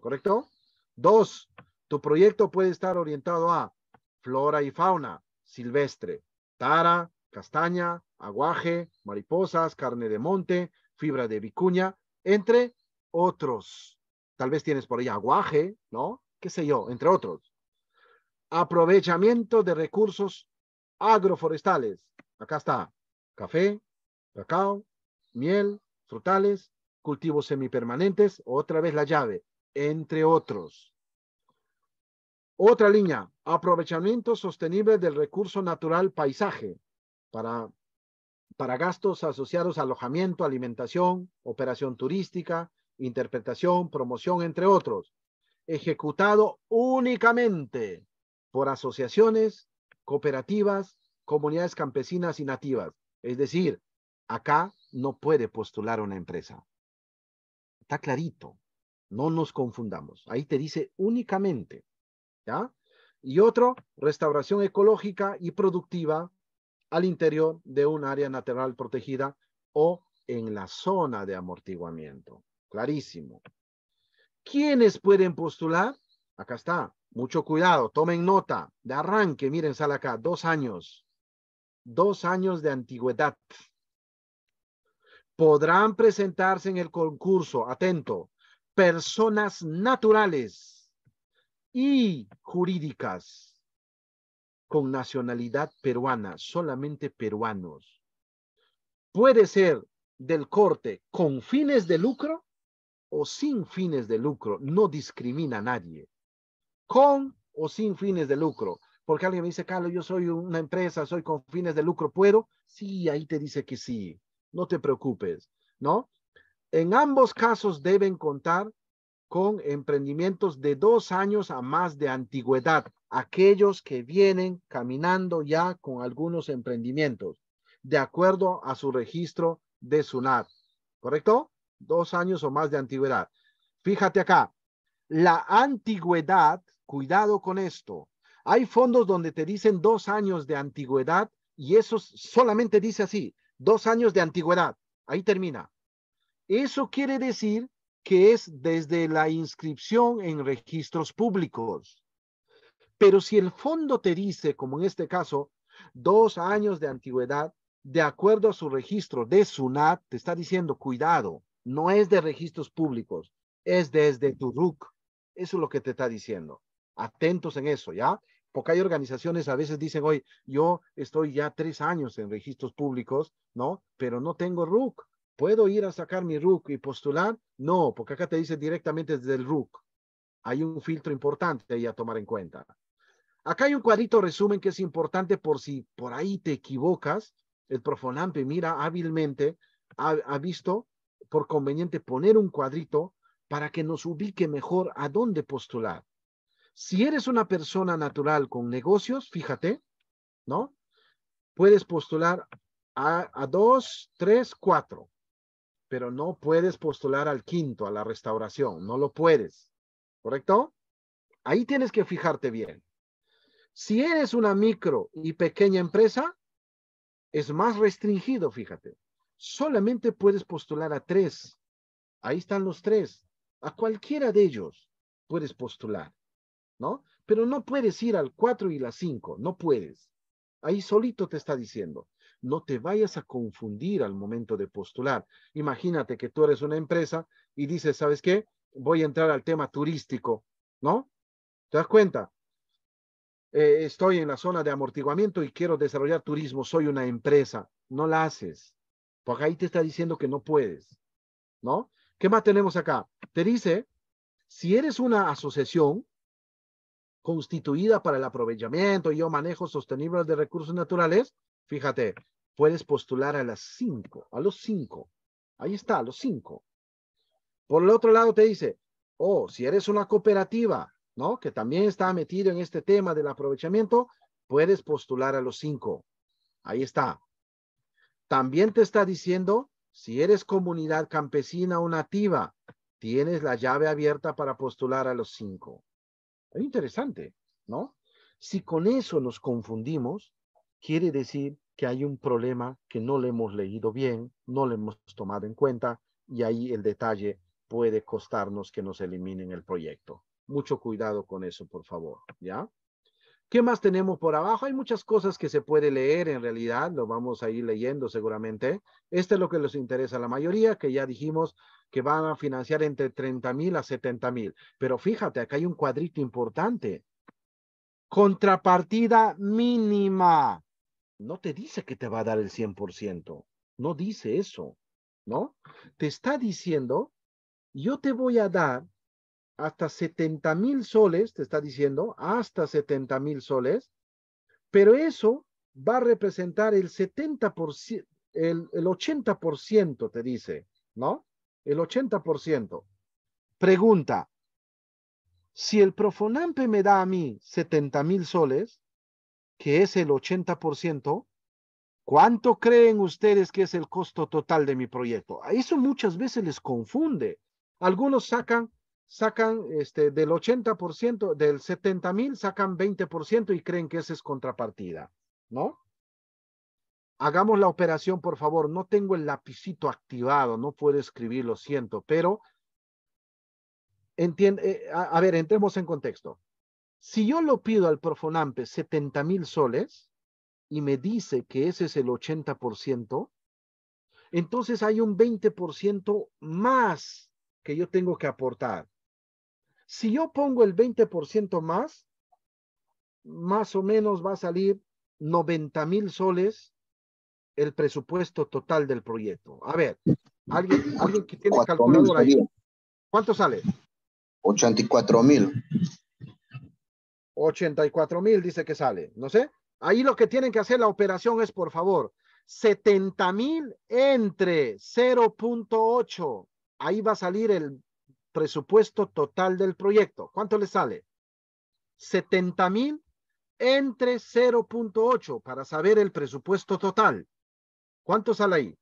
Speaker 2: ¿correcto? Dos, tu proyecto puede estar orientado a flora y fauna silvestre, tara, castaña, aguaje, mariposas, carne de monte, fibra de vicuña, entre otros. Tal vez tienes por ahí aguaje, ¿no? ¿Qué sé yo? Entre otros. Aprovechamiento de recursos agroforestales. Acá está. Café, cacao, miel, frutales, cultivos semipermanentes, otra vez la llave, entre otros. Otra línea, aprovechamiento sostenible del recurso natural paisaje, para para gastos asociados alojamiento, alimentación, operación turística, interpretación, promoción, entre otros, ejecutado únicamente por asociaciones, cooperativas, comunidades campesinas y nativas. Es decir, acá no puede postular una empresa. Está clarito. No nos confundamos. Ahí te dice únicamente. ¿Ya? Y otro, restauración ecológica y productiva, al interior de un área natural protegida o en la zona de amortiguamiento. Clarísimo. ¿Quiénes pueden postular? Acá está. Mucho cuidado. Tomen nota. De arranque, miren, sale acá. Dos años. Dos años de antigüedad. Podrán presentarse en el concurso, atento, personas naturales y jurídicas con nacionalidad peruana, solamente peruanos, puede ser del corte con fines de lucro o sin fines de lucro, no discrimina a nadie, con o sin fines de lucro. Porque alguien me dice, Carlos, yo soy una empresa, soy con fines de lucro, ¿puedo? Sí, ahí te dice que sí, no te preocupes, ¿no? En ambos casos deben contar con emprendimientos de dos años a más de antigüedad, aquellos que vienen caminando ya con algunos emprendimientos, de acuerdo a su registro de SUNAT. ¿Correcto? Dos años o más de antigüedad. Fíjate acá, la antigüedad, cuidado con esto. Hay fondos donde te dicen dos años de antigüedad y eso solamente dice así, dos años de antigüedad. Ahí termina. Eso quiere decir que es desde la inscripción en registros públicos. Pero si el fondo te dice, como en este caso, dos años de antigüedad, de acuerdo a su registro de SUNAT, te está diciendo, cuidado, no es de registros públicos, es desde tu RUC. Eso es lo que te está diciendo. Atentos en eso, ¿ya? Porque hay organizaciones a veces dicen, hoy yo estoy ya tres años en registros públicos, ¿no? Pero no tengo RUC. ¿Puedo ir a sacar mi RUC y postular? No, porque acá te dice directamente desde el RUC. Hay un filtro importante ahí a tomar en cuenta. Acá hay un cuadrito resumen que es importante por si por ahí te equivocas. El Profonampe mira hábilmente, ha, visto por conveniente poner un cuadrito para que nos ubique mejor a dónde postular. Si eres una persona natural con negocios, fíjate, ¿no? Puedes postular a dos, tres, cuatro pero no puedes postular al quinto, a la restauración, no lo puedes, ¿correcto? Ahí tienes que fijarte bien. Si eres una micro y pequeña empresa, es más restringido, fíjate. Solamente puedes postular a tres. Ahí están los tres. A cualquiera de ellos puedes postular, ¿no? Pero no puedes ir al cuatro y la cinco, no puedes. Ahí solito te está diciendo no te vayas a confundir al momento de postular. Imagínate que tú eres una empresa y dices, ¿sabes qué? Voy a entrar al tema turístico, ¿no? ¿Te das cuenta? Eh, estoy en la zona de amortiguamiento y quiero desarrollar turismo, soy una empresa. No la haces, porque ahí te está diciendo que no puedes, ¿no? ¿Qué más tenemos acá? Te dice, si eres una asociación, constituida para el aprovechamiento y yo manejo sostenible de recursos naturales, Fíjate, puedes postular a las cinco, a los cinco. Ahí está, a los cinco. Por el otro lado te dice, oh, si eres una cooperativa, ¿no? Que también está metido en este tema del aprovechamiento, puedes postular a los cinco. Ahí está. También te está diciendo, si eres comunidad campesina o nativa, tienes la llave abierta para postular a los cinco. Es interesante, ¿no? Si con eso nos confundimos, quiere decir que hay un problema que no le hemos leído bien, no le hemos tomado en cuenta y ahí el detalle puede costarnos que nos eliminen el proyecto. Mucho cuidado con eso, por favor, ¿ya? ¿Qué más tenemos por abajo? Hay muchas cosas que se puede leer en realidad, lo vamos a ir leyendo seguramente. Este es lo que les interesa a la mayoría, que ya dijimos que van a financiar entre 30 mil a 70 mil. Pero fíjate, acá hay un cuadrito importante. Contrapartida mínima no te dice que te va a dar el 100%, no dice eso, ¿no? Te está diciendo, yo te voy a dar hasta setenta mil soles, te está diciendo, hasta setenta mil soles, pero eso va a representar el 70%, el, el 80%, te dice, ¿no? El 80%. Pregunta, si el Profonampe me da a mí setenta mil soles, que es el 80%, ¿cuánto creen ustedes que es el costo total de mi proyecto? A eso muchas veces les confunde. Algunos sacan, sacan este, del 80%, del 70 mil, sacan 20% y creen que esa es contrapartida, ¿no? Hagamos la operación, por favor. No tengo el lapicito activado, no puedo escribir, lo siento, pero entiende, eh, a ver, entremos en contexto. Si yo lo pido al Profonampe 70 mil soles y me dice que ese es el 80%, entonces hay un 20% más que yo tengo que aportar. Si yo pongo el 20% más, más o menos va a salir 90 mil soles el presupuesto total del proyecto. A ver, alguien, que tiene calculado ahí. ¿Cuánto sale? 84 mil. 84 mil dice que sale, no sé. Ahí lo que tienen que hacer la operación es, por favor, 70 mil entre 0.8. Ahí va a salir el presupuesto total del proyecto. ¿Cuánto le sale? 70 mil entre 0.8 para saber el presupuesto total. ¿Cuánto sale ahí?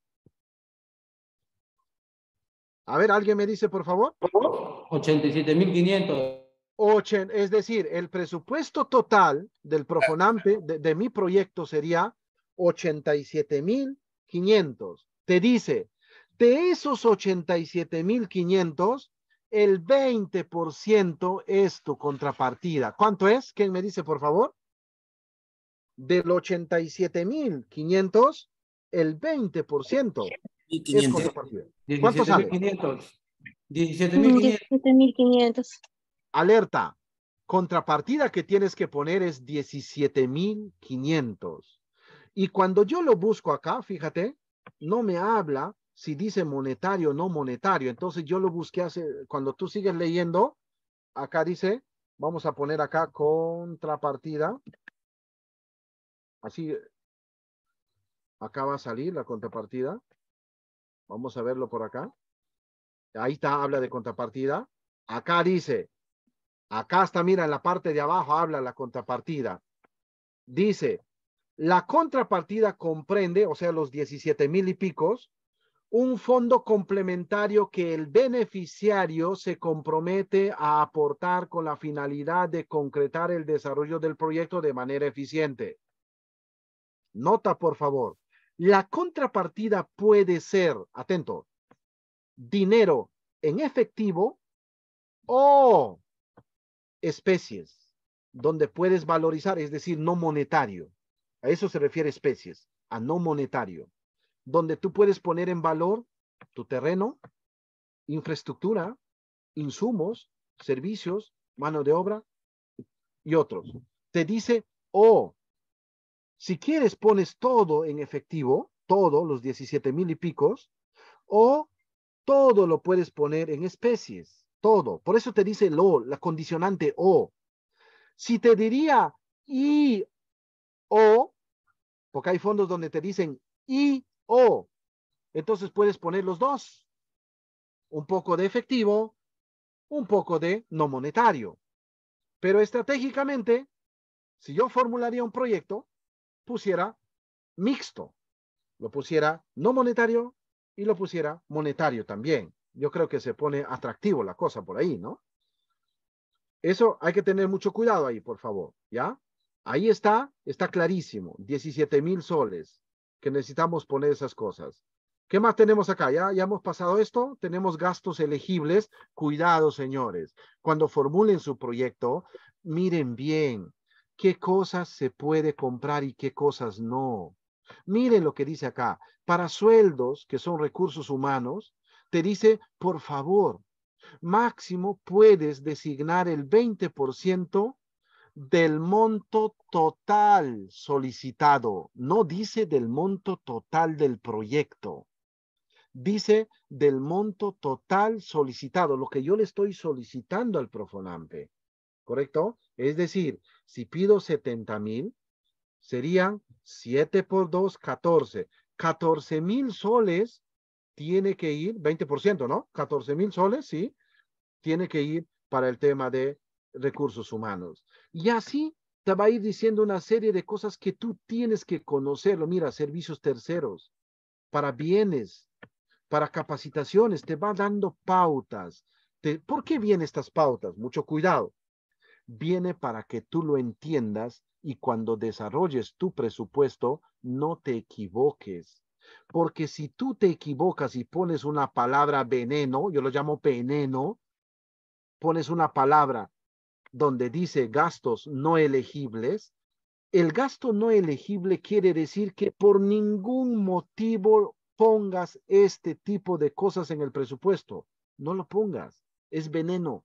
Speaker 2: A ver, ¿alguien me dice, por favor? 87.500. 80, es decir, el presupuesto total del Profonampe de, mi proyecto sería 87.500. Te dice, de esos 87.500, el 20% es tu contrapartida. ¿Cuánto es? ¿Quién me dice, por favor? Del 87.500, el 20% es contrapartida. ¿Cuánto sale?
Speaker 1: 17.500.
Speaker 2: Alerta, contrapartida que tienes que poner es 17,500. Y cuando yo lo busco acá, fíjate, no me habla si dice monetario o no monetario. Entonces yo lo busqué hace, cuando tú sigues leyendo, acá dice, vamos a poner acá contrapartida. Así, acá va a salir la contrapartida. Vamos a verlo por acá. Ahí está, habla de contrapartida. Acá dice Acá está, mira, en la parte de abajo habla la contrapartida. Dice, la contrapartida comprende, o sea, los 17 mil y picos, un fondo complementario que el beneficiario se compromete a aportar con la finalidad de concretar el desarrollo del proyecto de manera eficiente. Nota, por favor, la contrapartida puede ser, atento, dinero en efectivo o especies, donde puedes valorizar, es decir, no monetario. A eso se refiere especies, a no monetario, donde tú puedes poner en valor tu terreno, infraestructura, insumos, servicios, mano de obra y otros. Te dice, o oh, si quieres pones todo en efectivo, todo, los 17 mil y picos, o todo lo puedes poner en especies todo. Por eso te dice lo, la condicionante o. Si te diría y o, porque hay fondos donde te dicen y o, entonces puedes poner los dos. Un poco de efectivo, un poco de no monetario. Pero estratégicamente, si yo formularía un proyecto, pusiera mixto. Lo pusiera no monetario y lo pusiera monetario también yo creo que se pone atractivo la cosa por ahí, ¿no? Eso hay que tener mucho cuidado ahí, por favor, ¿ya? Ahí está, está clarísimo, 17 mil soles que necesitamos poner esas cosas. ¿Qué más tenemos acá? ¿Ya, ya hemos pasado esto, tenemos gastos elegibles. Cuidado, señores, cuando formulen su proyecto, miren bien qué cosas se puede comprar y qué cosas no. Miren lo que dice acá, para sueldos, que son recursos humanos, te dice, por favor, máximo puedes designar el 20% del monto total solicitado. No dice del monto total del proyecto. Dice del monto total solicitado, lo que yo le estoy solicitando al Profonampe. ¿Correcto? Es decir, si pido 70 mil, serían 7 por 2, 14. 14 mil soles tiene que ir 20%, ¿no? 14 mil soles, sí, tiene que ir para el tema de recursos humanos. Y así te va a ir diciendo una serie de cosas que tú tienes que conocerlo. Mira, servicios terceros, para bienes, para capacitaciones, te va dando pautas. Te, ¿Por qué vienen estas pautas? Mucho cuidado. Viene para que tú lo entiendas y cuando desarrolles tu presupuesto, no te equivoques. Porque si tú te equivocas y pones una palabra veneno, yo lo llamo veneno, pones una palabra donde dice gastos no elegibles, el gasto no elegible quiere decir que por ningún motivo pongas este tipo de cosas en el presupuesto. No lo pongas. Es veneno.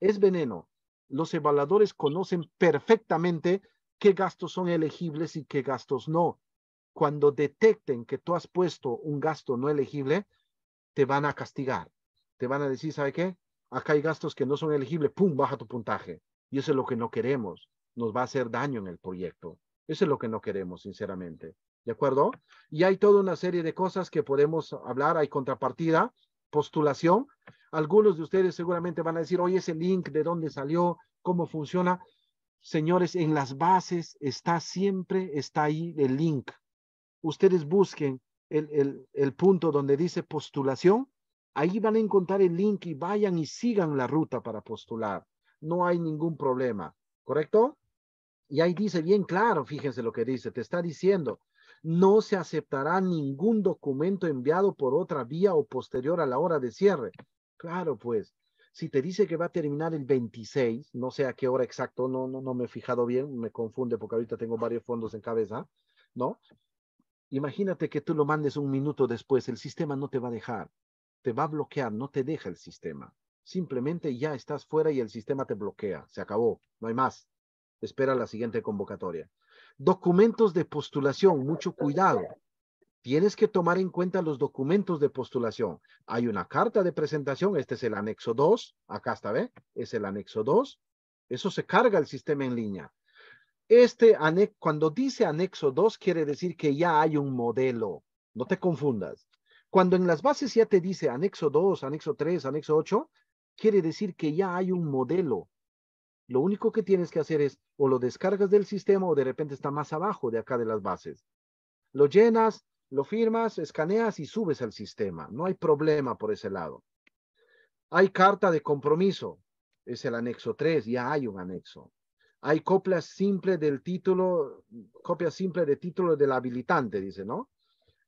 Speaker 2: Es veneno. Los evaluadores conocen perfectamente qué gastos son elegibles y qué gastos no cuando detecten que tú has puesto un gasto no elegible, te van a castigar. Te van a decir, ¿sabe qué? Acá hay gastos que no son elegibles, ¡pum! Baja tu puntaje. Y eso es lo que no queremos. Nos va a hacer daño en el proyecto. Eso es lo que no queremos, sinceramente. ¿De acuerdo? Y hay toda una serie de cosas que podemos hablar. Hay contrapartida, postulación. Algunos de ustedes seguramente van a decir, oye, ese link, ¿de dónde salió? ¿Cómo funciona? Señores, en las bases está siempre, está ahí el link ustedes busquen el, punto donde dice postulación, ahí van a encontrar el link y vayan y sigan la ruta para postular. No hay ningún problema, ¿correcto? Y ahí dice bien claro, fíjense lo que dice, te está diciendo, no se aceptará ningún documento enviado por otra vía o posterior a la hora de cierre. Claro, pues, si te dice que va a terminar el 26, no sé a qué hora exacto, no, no, no me he fijado bien, me confunde porque ahorita tengo varios fondos en cabeza, ¿no? Imagínate que tú lo mandes un minuto después, el sistema no te va a dejar, te va a bloquear, no te deja el sistema. Simplemente ya estás fuera y el sistema te bloquea, se acabó, no hay más. Espera la siguiente convocatoria. Documentos de postulación, mucho cuidado. Tienes que tomar en cuenta los documentos de postulación. Hay una carta de presentación, este es el anexo 2, acá está, ¿ve? Es el anexo 2. Eso se carga el sistema en línea. Este anexo, cuando dice anexo 2, quiere decir que ya hay un modelo. No te confundas. Cuando en las bases ya te dice anexo 2, anexo 3, anexo 8, quiere decir que ya hay un modelo. Lo único que tienes que hacer es o lo descargas del sistema o de repente está más abajo de acá de las bases. Lo llenas, lo firmas, escaneas y subes al sistema. No hay problema por ese lado. Hay carta de compromiso. Es el anexo 3, ya hay un anexo hay copia simple del título, copia simple de título del habilitante, dice, ¿no?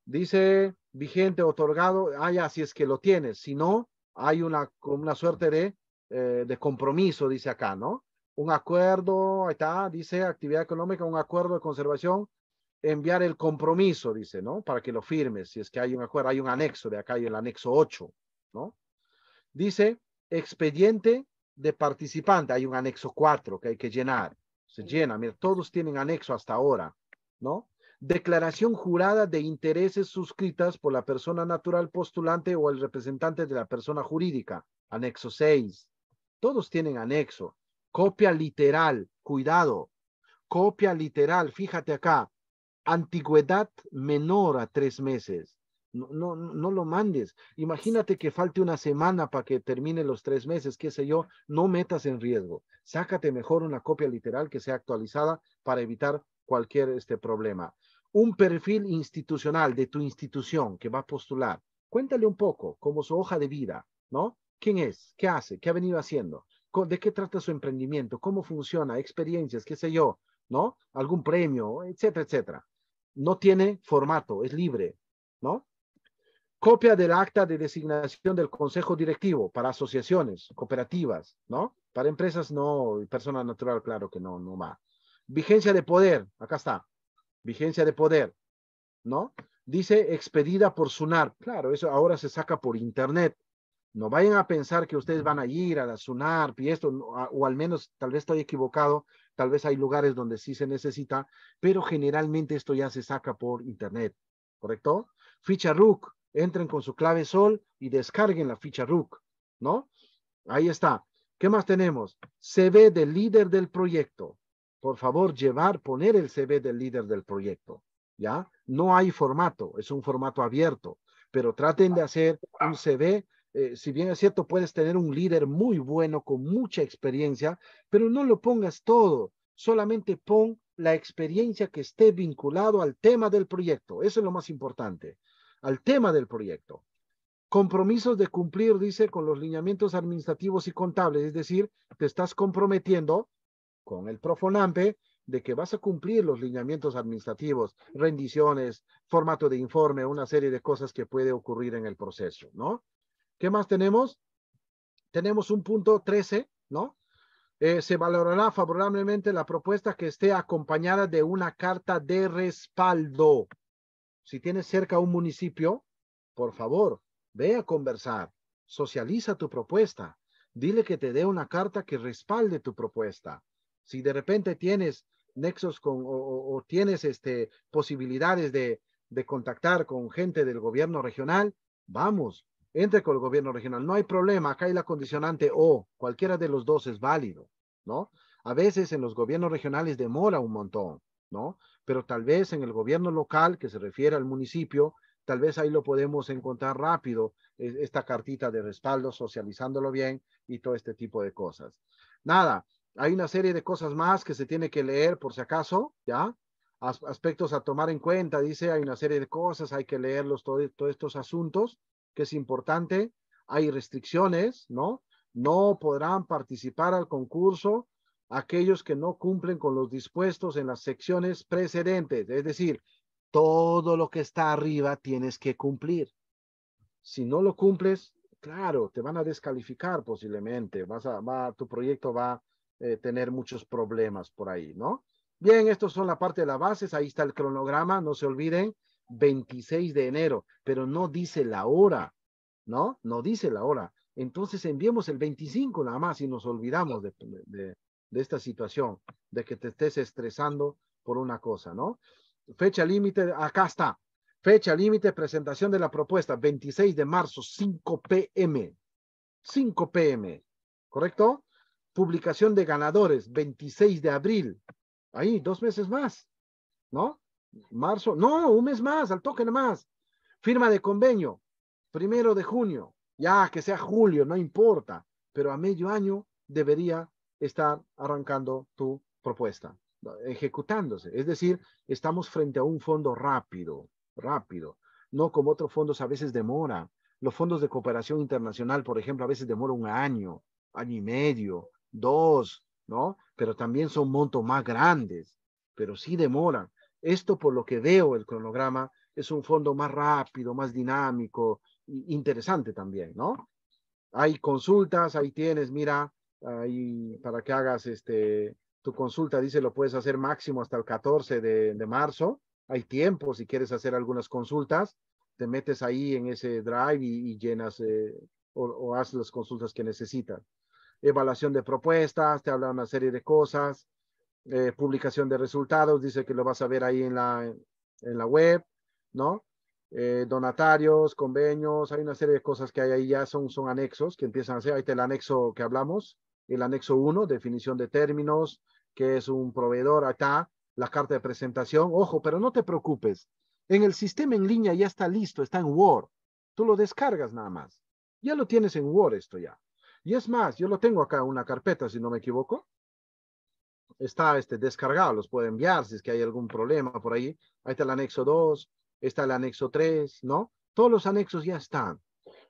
Speaker 2: Dice vigente, otorgado, haya ah, si es que lo tienes, si no, hay una, una suerte de, eh, de compromiso, dice acá, ¿no? Un acuerdo, ahí está, dice actividad económica, un acuerdo de conservación, enviar el compromiso, dice, ¿no? Para que lo firmes, si es que hay un acuerdo, hay un anexo, de acá hay el anexo 8, ¿no? Dice, expediente de participante hay un anexo 4 que hay que llenar. Se llena, mira, todos tienen anexo hasta ahora, ¿no? Declaración jurada de intereses suscritas por la persona natural postulante o el representante de la persona jurídica, anexo 6. Todos tienen anexo. Copia literal, cuidado. Copia literal, fíjate acá. Antigüedad menor a tres meses. No, no, no lo mandes. Pues Imagínate que falte una semana para que termine los tres meses, qué sé yo, no metas en riesgo. Sácate mejor una copia literal que sea actualizada para evitar cualquier este problema. Un perfil institucional de tu institución que va a postular. Cuéntale un poco como su hoja de vida, ¿no? ¿Quién es? ¿Qué hace? ¿Qué ha venido haciendo? ¿De qué trata su emprendimiento? ¿Cómo funciona? ¿Experiencias? ¿Qué sé yo? ¿No? ¿Algún premio? Etcétera, etcétera. No tiene formato, es libre, ¿no? copia del acta de designación del Consejo Directivo para asociaciones, cooperativas, ¿no? Para empresas no, persona natural, claro que no, no va. Vigencia de poder, acá está, vigencia de poder, ¿no? Dice expedida por SUNAR, claro, eso ahora se saca por internet. No vayan a pensar que ustedes van a ir a la SUNAR y esto, o al menos tal vez estoy equivocado, tal vez hay lugares donde sí se necesita, pero generalmente esto ya se saca por internet, ¿correcto? Ficha RUC, entren con su clave sol y descarguen la ficha RUC, ¿no? Ahí está. ¿Qué más tenemos? CV del líder del proyecto. Por favor, llevar, poner el CV del líder del proyecto, ¿ya? No hay formato, es un formato abierto, pero traten de hacer un CV eh, si bien es cierto, puedes tener un líder muy bueno, con mucha experiencia, pero no lo pongas todo, solamente pon la experiencia que esté vinculado al tema del proyecto. Eso es lo más importante al tema del proyecto. Compromisos de cumplir, dice, con los lineamientos administrativos y contables, es decir, te estás comprometiendo con el Profonampe de que vas a cumplir los lineamientos administrativos, rendiciones, formato de informe, una serie de cosas que puede ocurrir en el proceso, ¿no? ¿Qué más tenemos? Tenemos un punto 13, ¿no? Eh, se valorará favorablemente la propuesta que esté acompañada de una carta de respaldo. Si tienes cerca un municipio, por favor, ve a conversar, socializa tu propuesta, dile que te dé una carta que respalde tu propuesta. Si de repente tienes nexos con o, tienes este, posibilidades de, de contactar con gente del gobierno regional, vamos, entre con el gobierno regional. No hay problema, acá hay la condicionante o, cualquiera de los dos es válido, ¿no? A veces en los gobiernos regionales demora un montón. ¿no? Pero tal vez en el gobierno local, que se refiere al municipio, tal vez ahí lo podemos encontrar rápido, esta cartita de respaldo, socializándolo bien y todo este tipo de cosas. Nada, hay una serie de cosas más que se tiene que leer por si acaso, ¿ya? aspectos a tomar en cuenta, dice, hay una serie de cosas, hay que leerlos todos estos asuntos, que es importante, hay restricciones, ¿no? No podrán participar al concurso aquellos que no cumplen con los dispuestos en las secciones precedentes. Es decir, todo lo que está arriba tienes que cumplir. Si no lo cumples, claro, te van a descalificar posiblemente. Vas a, tu proyecto va a eh, tener muchos problemas por ahí, ¿no? Bien, estos son la parte de las bases. Ahí está el cronograma. No se olviden, 26 de enero, pero no dice la hora, ¿no? No dice la hora. Entonces enviemos el 25 nada más y nos olvidamos de, de esta situación, de que te estés estresando por una cosa, ¿no? Fecha límite, acá está. Fecha límite, presentación de la propuesta, 26 de marzo, 5 pm. 5 pm, ¿correcto? Publicación de ganadores, 26 de abril. Ahí, dos meses más, ¿no? Marzo, no, un mes más, al toque más. Firma de convenio, primero de junio. Ya que sea julio, no importa, pero a medio año debería está arrancando tu propuesta, ejecutándose. Es decir, estamos frente a un fondo rápido, rápido, no como otros fondos a veces demora. Los fondos de cooperación internacional, por ejemplo, a veces demora un año, año y medio, dos, ¿no? Pero también son montos más grandes, pero sí demoran. Esto, por lo que veo el cronograma, es un fondo más rápido, más dinámico, interesante también, ¿no? Hay consultas, ahí tienes, mira, ahí para que hagas este, tu consulta, dice, lo puedes hacer máximo hasta el 14 de, marzo. Hay tiempo si quieres hacer algunas consultas, te metes ahí en ese drive y, llenas eh, o, o, haz las consultas que necesitas. Evaluación de propuestas, te habla una serie de cosas, eh, publicación de resultados, dice que lo vas a ver ahí en la, web, ¿no? Eh, donatarios, convenios, hay una serie de cosas que hay ahí ya, son, son anexos que empiezan a ser ahí está el anexo que hablamos, el anexo 1, definición de términos, que es un proveedor acá, la carta de presentación. Ojo, pero no te preocupes. En el sistema en línea ya está listo, está en Word. Tú lo descargas nada más. Ya lo tienes en Word esto ya. Y es más, yo lo tengo acá en una carpeta, si no me equivoco. Está este, descargado, los puedo enviar si es que hay algún problema por ahí. Ahí está el anexo 2, está el anexo 3, ¿no? Todos los anexos ya están.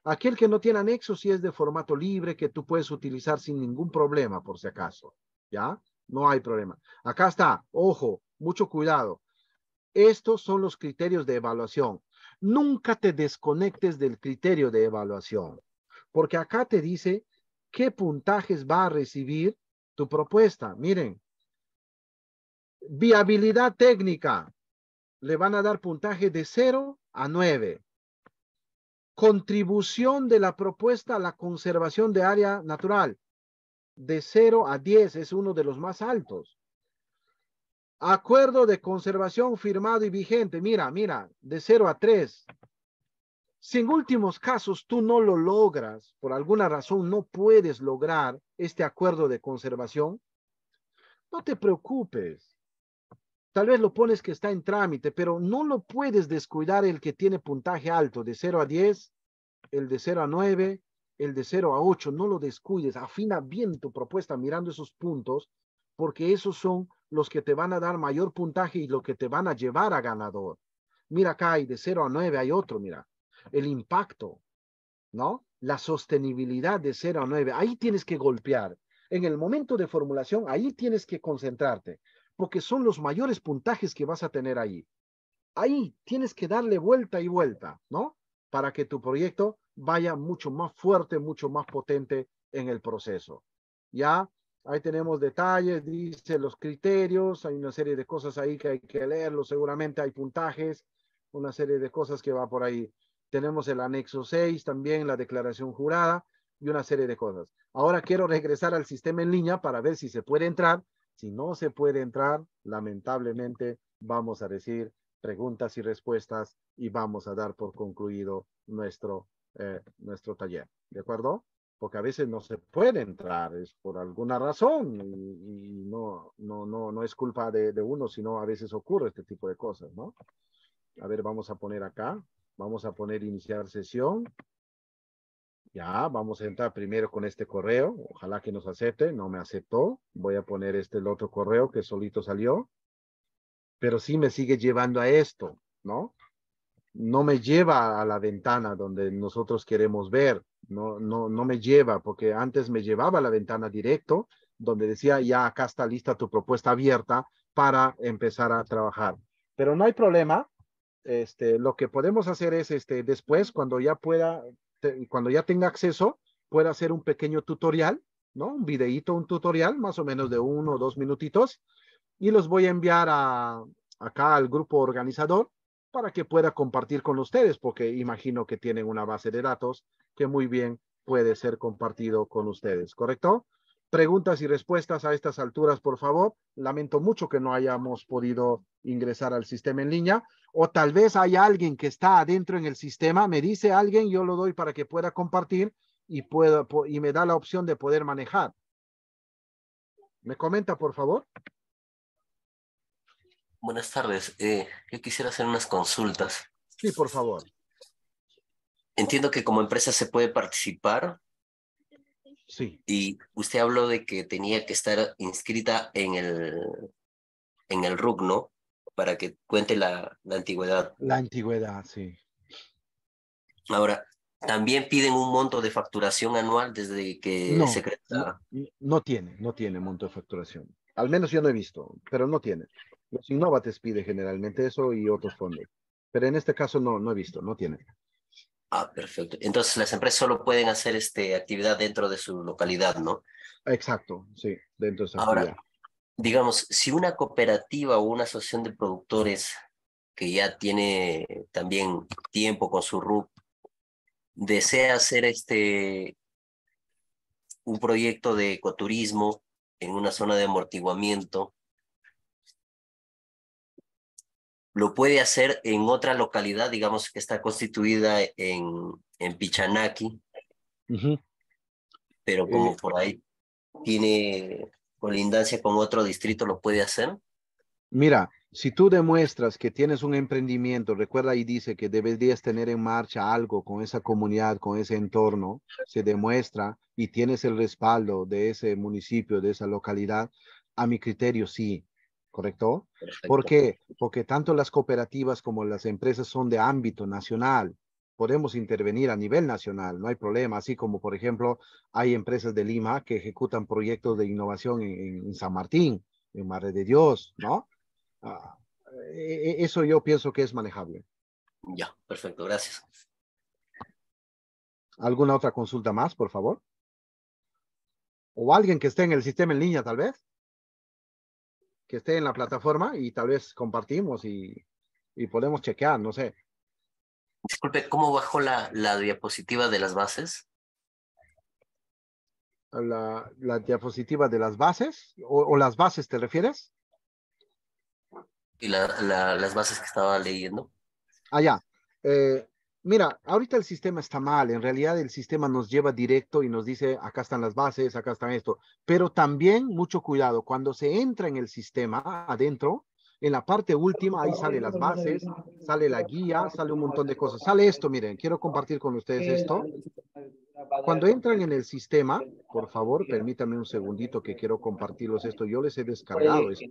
Speaker 2: Aquel que no tiene anexo si es de formato libre que tú puedes utilizar sin ningún problema, por si acaso. ¿Ya? No hay problema. Acá está. Ojo, mucho cuidado. Estos son los criterios de evaluación. Nunca te desconectes del criterio de evaluación, porque acá te dice qué puntajes va a recibir tu propuesta. Miren, viabilidad técnica. Le van a dar puntaje de 0 a 9. Contribución de la propuesta a la conservación de área natural. De 0 a 10 es uno de los más altos. Acuerdo de conservación firmado y vigente. Mira, mira, de 0 a 3. Si en últimos casos tú no lo logras, por alguna razón no puedes lograr este acuerdo de conservación, no te preocupes. Tal vez lo pones que está en trámite, pero no lo puedes descuidar el que tiene puntaje alto, de 0 a 10, el de 0 a 9, el de 0 a 8. No lo descuides, afina bien tu propuesta mirando esos puntos, porque esos son los que te van a dar mayor puntaje y lo que te van a llevar a ganador. Mira acá hay de 0 a 9, hay otro, mira. El impacto, ¿no? La sostenibilidad de 0 a 9. Ahí tienes que golpear. En el momento de formulación, ahí tienes que concentrarte porque son los mayores puntajes que vas a tener ahí. Ahí tienes que darle vuelta y vuelta, ¿no? Para que tu proyecto vaya mucho más fuerte, mucho más potente en el proceso. Ya, ahí tenemos detalles, dice los criterios, hay una serie de cosas ahí que hay que leerlo, seguramente hay puntajes, una serie de cosas que va por ahí. Tenemos el anexo 6, también la declaración jurada y una serie de cosas. Ahora quiero regresar al sistema en línea para ver si se puede entrar si no se puede entrar, lamentablemente vamos a decir preguntas y respuestas y vamos a dar por concluido nuestro, eh, nuestro taller. ¿De acuerdo? Porque a veces no se puede entrar, es por alguna razón y, no, no, no, es culpa de, de uno, sino a veces ocurre este tipo de cosas, ¿no? A ver, vamos a poner acá, vamos a poner iniciar sesión. Ya, vamos a entrar primero con este correo. Ojalá que nos acepte. No me aceptó. Voy a poner este el otro correo que solito salió. Pero sí me sigue llevando a esto, ¿no? No me lleva a la ventana donde nosotros queremos ver. No, no, no me lleva, porque antes me llevaba a la ventana directo, donde decía, ya acá está lista tu propuesta abierta para empezar a trabajar. Pero no hay problema. Este, lo que podemos hacer es este, después, cuando ya pueda cuando ya tenga acceso, pueda hacer un pequeño tutorial, ¿no? Un videito, un tutorial, más o menos de uno o dos minutitos, y los voy a enviar a, acá al grupo organizador para que pueda compartir con ustedes, porque imagino que tienen una base de datos que muy bien puede ser compartido con ustedes, ¿correcto? preguntas y respuestas a estas alturas, por favor. Lamento mucho que no hayamos podido ingresar al sistema en línea. O tal vez hay alguien que está adentro en el sistema, me dice alguien, yo lo doy para que pueda compartir y, y me da la opción de poder manejar. ¿Me comenta, por favor?
Speaker 3: Buenas tardes. Eh, yo quisiera hacer unas consultas.
Speaker 2: Sí, por favor.
Speaker 3: Entiendo que como empresa se puede participar Sí. Y usted habló de que tenía que estar inscrita en el, en el RUC, ¿no? Para que cuente la, antigüedad.
Speaker 2: La antigüedad, sí.
Speaker 3: Ahora, también piden un monto de facturación anual desde que se crea.
Speaker 2: No, tiene, no tiene monto de facturación. Al menos yo no he visto, pero no tiene. Los Innovates pide generalmente eso y otros fondos. Pero en este caso no, no he visto, no tiene.
Speaker 3: Ah, perfecto. Entonces las empresas solo pueden hacer este, actividad dentro de su localidad, ¿no?
Speaker 2: Exacto, sí, dentro de su Ahora,
Speaker 3: digamos, si una cooperativa o una asociación de productores que ya tiene también tiempo con su RUP desea hacer este un proyecto de ecoturismo en una zona de amortiguamiento, lo puede hacer en otra localidad, digamos, que está constituida en, en Pichanaki, pero eh, como por ahí tiene colindancia con otro distrito, lo puede hacer.
Speaker 2: Mira, si tú demuestras que tienes un emprendimiento, recuerda y dice que deberías tener en marcha algo con esa comunidad, con ese entorno, se demuestra y tienes el respaldo de ese municipio, de esa localidad, a mi criterio sí, ¿correcto? ¿Por qué? Porque tanto las cooperativas como las empresas son de ámbito nacional. Podemos intervenir a nivel nacional, no hay problema. Así como, por ejemplo, hay empresas de Lima que ejecutan proyectos de innovación en, San Martín, en Madre de Dios, ¿no? Ah, e, e, eso yo pienso que es manejable. Ya,
Speaker 3: perfecto, gracias.
Speaker 2: ¿Alguna otra consulta más, por favor? ¿O alguien que esté en el sistema en línea, tal vez? que esté en la plataforma y tal vez compartimos y, y podemos chequear, no sé. Disculpe,
Speaker 3: ¿cómo bajo la, la diapositiva de las bases?
Speaker 2: La, la, diapositiva de las bases o, las bases te refieres?
Speaker 3: Y la, las bases que estaba leyendo.
Speaker 2: Ah, ya. Eh, mira, ahorita el sistema está mal, en realidad el sistema nos lleva directo y nos dice, acá están las bases, acá están esto, pero también mucho cuidado, cuando se entra en el sistema adentro, en la parte última, ahí sale las bases, sale la guía, sale un montón de cosas. Sale esto, miren, quiero compartir con ustedes esto. Cuando entran en el sistema, por favor, permítanme un segundito que quiero compartirlos esto. Yo les he descargado esto,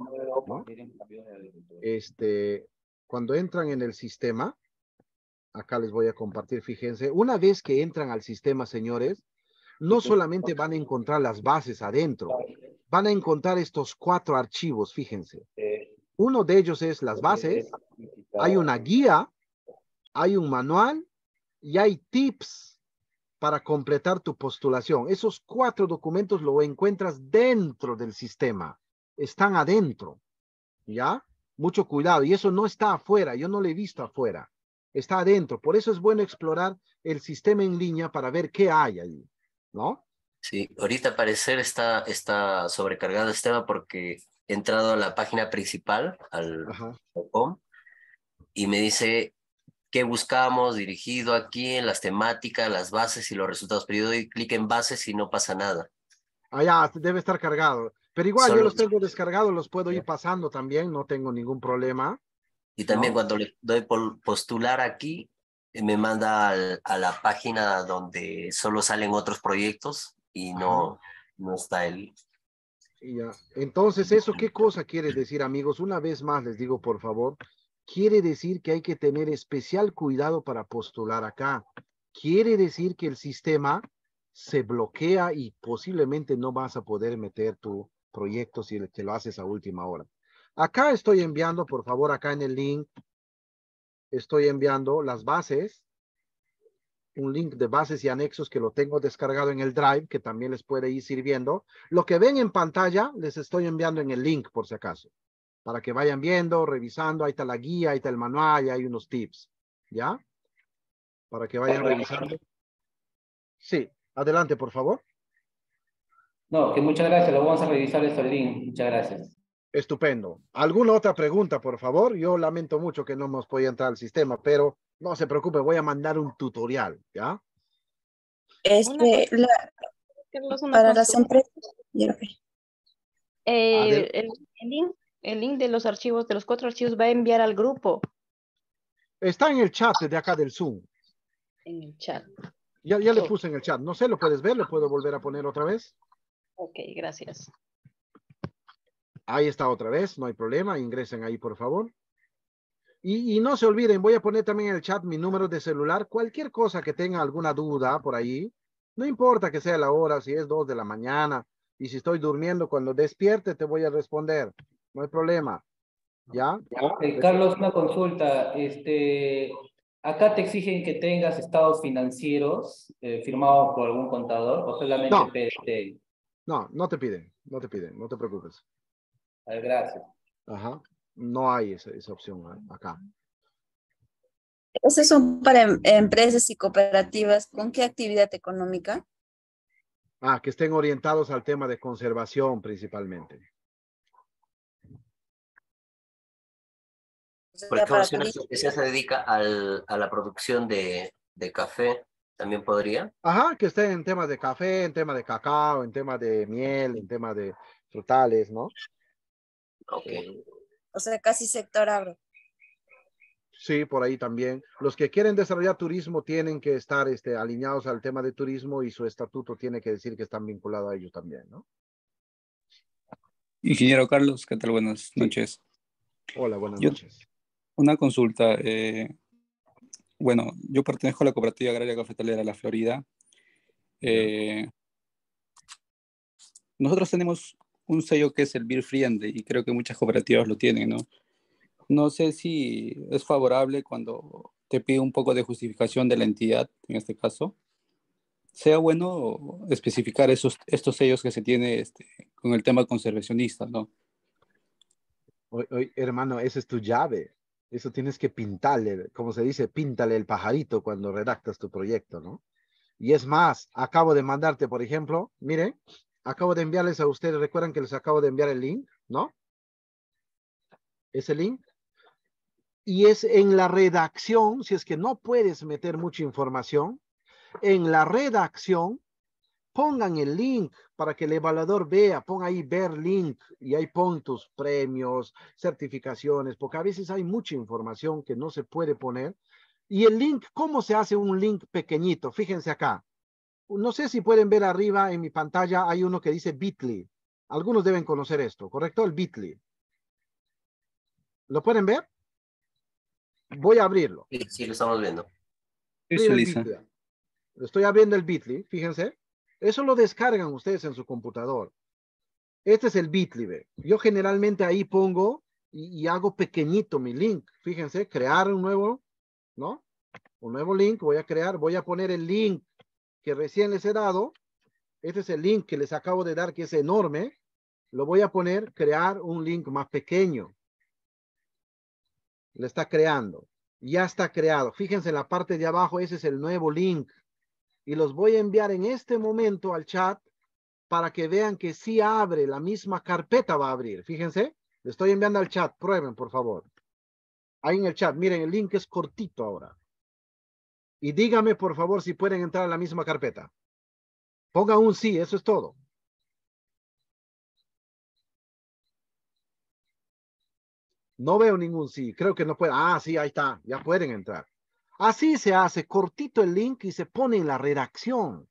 Speaker 2: Este, cuando entran en el sistema, acá les voy a compartir, fíjense, una vez que entran al sistema, señores, no solamente van a encontrar las bases adentro, van a encontrar estos cuatro archivos, fíjense. Uno de ellos es las bases, hay una guía, hay un manual y hay tips para completar tu postulación. Esos cuatro documentos lo encuentras dentro del sistema, están adentro, ¿ya? Mucho cuidado, y eso no está afuera, yo no lo he visto afuera está adentro. Por eso es bueno explorar el sistema en línea para ver qué hay ahí, ¿no? Sí, ahorita
Speaker 3: parece parecer está, está sobrecargado el este porque he entrado a la página principal, al y me dice qué buscamos dirigido aquí en las temáticas, las bases y los resultados. Pero yo doy clic en bases y no pasa nada.
Speaker 2: Ah, ya, debe estar cargado. Pero igual yo los tengo descargados, los puedo ir pasando también, no tengo ningún problema.
Speaker 3: Y también cuando le doy por postular aquí, eh, me manda a la página donde solo salen otros proyectos y no, no está él.
Speaker 2: Ya. Entonces, ¿eso qué cosa quiere decir, amigos? Una vez más les digo, por favor, quiere decir que hay que tener especial cuidado para postular acá. Quiere decir que el sistema se bloquea y posiblemente no vas a poder meter tu proyecto si te lo haces a última hora. Acá estoy enviando, por favor, acá en el link, estoy enviando las bases, un link de bases y anexos que lo tengo descargado en el Drive, que también les puede ir sirviendo. Lo que ven en pantalla, les estoy enviando en el link, por si acaso, para que vayan viendo, revisando, ahí está la guía, ahí está el manual, y hay unos tips, ¿ya? Para que vayan revisando. Sí, adelante, por favor. No, que muchas gracias, lo vamos a revisar eso el link, muchas gracias. Estupendo. ¿Alguna otra pregunta, por favor? Yo lamento mucho que no hemos podido entrar al sistema, pero no se preocupe, voy a mandar un tutorial, ¿ya? Este,
Speaker 1: para las empresas. Eh, el, link, de los archivos, de los cuatro archivos, va a enviar al grupo.
Speaker 2: Está en el chat de acá del Zoom. En el chat. Ya, ya le puse en el chat. No sé, ¿lo puedes ver? ¿Lo puedo volver a poner otra vez? Ok, gracias. Ahí está otra vez, no hay problema, ingresen ahí por favor. Y, no se olviden, voy a poner también en el chat mi número de celular. Cualquier cosa que tenga alguna duda por ahí, no importa que sea la hora, si es dos de la mañana y si estoy durmiendo, cuando despierte te voy a responder. No hay problema. ¿Ya?
Speaker 3: Carlos, una consulta. Este, acá te exigen que tengas estados financieros eh, firmados por algún contador o solamente no.
Speaker 2: No, no te piden, no te piden, no te preocupes gracias. Ajá. No hay esa, opción ¿eh? acá.
Speaker 1: Esas son para em, empresas y cooperativas. ¿Con qué actividad económica?
Speaker 2: Ah, que estén orientados al tema de conservación principalmente.
Speaker 3: si una se dedica a la producción de, de, café, también podría.
Speaker 2: Ajá, que estén en temas de café, en temas de cacao, en temas de miel, en temas de frutales, ¿no? Eh, o
Speaker 1: sea, casi sector agro.
Speaker 2: Sí, por ahí también. Los que quieren desarrollar turismo tienen que estar este, alineados al tema de turismo y su estatuto tiene que decir que están vinculados a ellos también, ¿no?
Speaker 4: Ingeniero Carlos, ¿qué tal? Buenas noches. Hola, buenas noches. Una consulta. Eh, bueno, yo pertenezco a la Cooperativa Agraria Cafetalera de la Florida. Eh, nosotros tenemos un sello que es el Beer Friend, y creo que muchas cooperativas lo tienen, ¿no? No sé si es favorable cuando te pide un poco de justificación de la entidad, en este caso. Sea bueno especificar esos, estos sellos que se tiene este, con el tema conservacionista, ¿no?
Speaker 2: hoy hermano, esa es tu llave. Eso tienes que pintarle, como se dice, píntale el pajarito cuando redactas tu proyecto, ¿no? Y es más, acabo de mandarte, por ejemplo, miren, Acabo de enviarles a ustedes, recuerdan que les acabo de enviar el link, ¿no? Ese link. Y es en la redacción, si es que no puedes meter mucha información, en la redacción pongan el link para que el evaluador vea, pon ahí ver link y ahí pon tus premios, certificaciones, porque a veces hay mucha información que no se puede poner. Y el link, ¿cómo se hace un link pequeñito? Fíjense acá no sé si pueden ver arriba en mi pantalla, hay uno que dice Bitly. Algunos deben conocer esto, ¿correcto? El Bitly. ¿Lo pueden ver? Voy a abrirlo. Sí, lo estamos viendo. Estoy abriendo el Bitly, fíjense. Eso lo descargan ustedes en su computador. Este es el Bitly. Yo generalmente ahí pongo y hago pequeñito mi link. Fíjense, crear un nuevo, ¿no? Un nuevo link. Voy a crear, voy a poner el link que recién les he dado. Este es el link que les acabo de dar, que es enorme. Lo voy a poner, crear un link más pequeño. Le está creando. Ya está creado. Fíjense en la parte de abajo, ese es el nuevo link. Y los voy a enviar en este momento al chat para que vean que si abre, la misma carpeta va a abrir. Fíjense, le estoy enviando al chat. Prueben, por favor. Ahí en el chat, miren, el link es cortito ahora y dígame por favor si pueden entrar a la misma carpeta. Ponga un sí, eso es todo. No veo ningún sí, creo que no puede. Ah, sí, ahí está, ya pueden entrar. Así se hace, cortito el link y se pone en la redacción.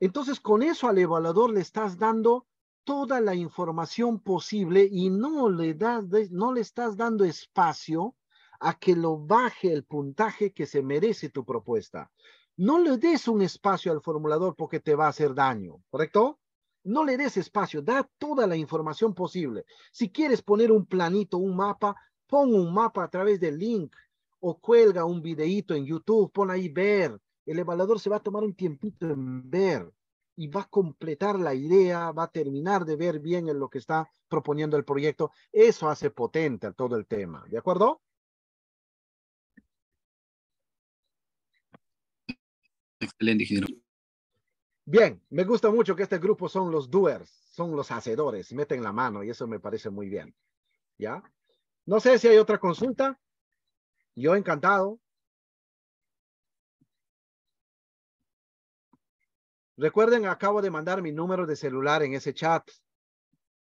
Speaker 2: Entonces, con eso al evaluador le estás dando toda la información posible y no le, das, no le estás dando espacio a que lo baje el puntaje que se merece tu propuesta. No le des un espacio al formulador porque te va a hacer daño, ¿correcto? No le des espacio, da toda la información posible. Si quieres poner un planito, un mapa, pon un mapa a través del link o cuelga un videito en YouTube, pon ahí ver. El evaluador se va a tomar un tiempito en ver y va a completar la idea, va a terminar de ver bien en lo que está proponiendo el proyecto. Eso hace potente todo el tema, ¿de acuerdo?
Speaker 3: el
Speaker 2: Bien, me gusta mucho que este grupo son los doers, son los hacedores, meten la mano y eso me parece muy bien. ¿Ya? No sé si hay otra consulta. Yo encantado. Recuerden, acabo de mandar mi número de celular en ese chat.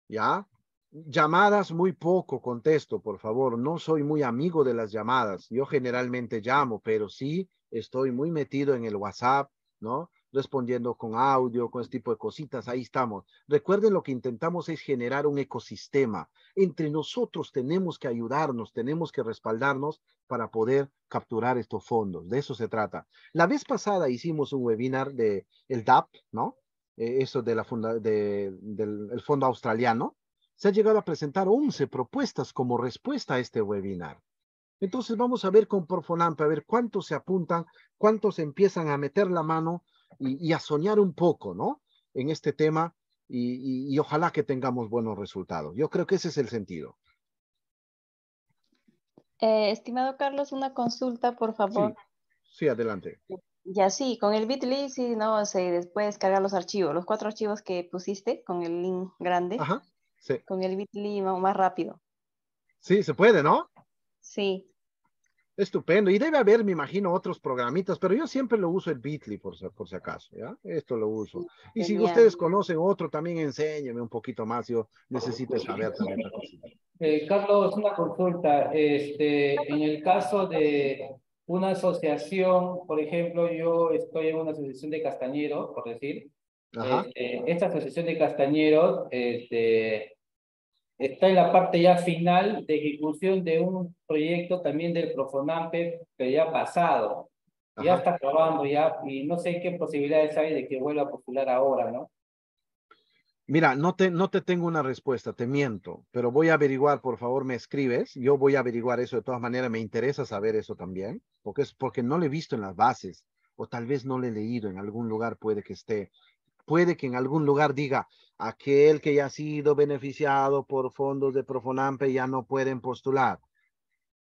Speaker 2: ¿Ya? Llamadas muy poco contesto, por favor. No soy muy amigo de las llamadas. Yo generalmente llamo, pero sí estoy muy metido en el WhatsApp, ¿no? Respondiendo con audio, con este tipo de cositas, ahí estamos. Recuerden lo que intentamos es generar un ecosistema. Entre nosotros tenemos que ayudarnos, tenemos que respaldarnos para poder capturar estos fondos. De eso se trata. La vez pasada hicimos un webinar de el DAP, ¿no? E, eso de la del fondo australiano. Se ha llegado a presentar 11 propuestas como respuesta a este webinar. Entonces vamos a ver con Porfonampe, a ver cuántos se apuntan, cuántos empiezan a meter la mano y, a soñar un poco, ¿no? En este tema y, ojalá que tengamos buenos resultados. Yo creo que ese es el sentido.
Speaker 1: Eh, estimado Carlos, una consulta, por favor.
Speaker 2: Sí, adelante.
Speaker 1: Ya sí, con el Bitly, sí, no, se después descargar los archivos, los cuatro archivos que pusiste con el link grande. Ajá, Con el Bitly más rápido.
Speaker 2: Sí, se puede, ¿no? Sí. Estupendo. Y debe haber, me imagino, otros programitas, pero yo siempre lo uso el Bitly, por, por si acaso, ¿ya? Esto lo uso. Y si ustedes conocen otro, también enséñenme un poquito más. Yo necesito saber también.
Speaker 3: Eh, Carlos, una consulta. Este, en el caso de una asociación, por ejemplo, yo estoy en una asociación de castañeros, por decir. Este, esta asociación de castañeros, este, está en la parte ya final de ejecución de un proyecto también del Profonampe, que ya pasado. Ya está probando ya, y no sé qué posibilidades hay de que vuelva a popular ahora, ¿no?
Speaker 2: Mira, no te, no te tengo una respuesta, te miento, pero voy a averiguar, por favor, me escribes, yo voy a averiguar eso de todas maneras, me interesa saber eso también, porque es porque no lo he visto en las bases, o tal vez no lo he leído, en algún lugar puede que esté, puede que en algún lugar diga, aquel que ya ha sido beneficiado por fondos de Profonampe ya no pueden postular.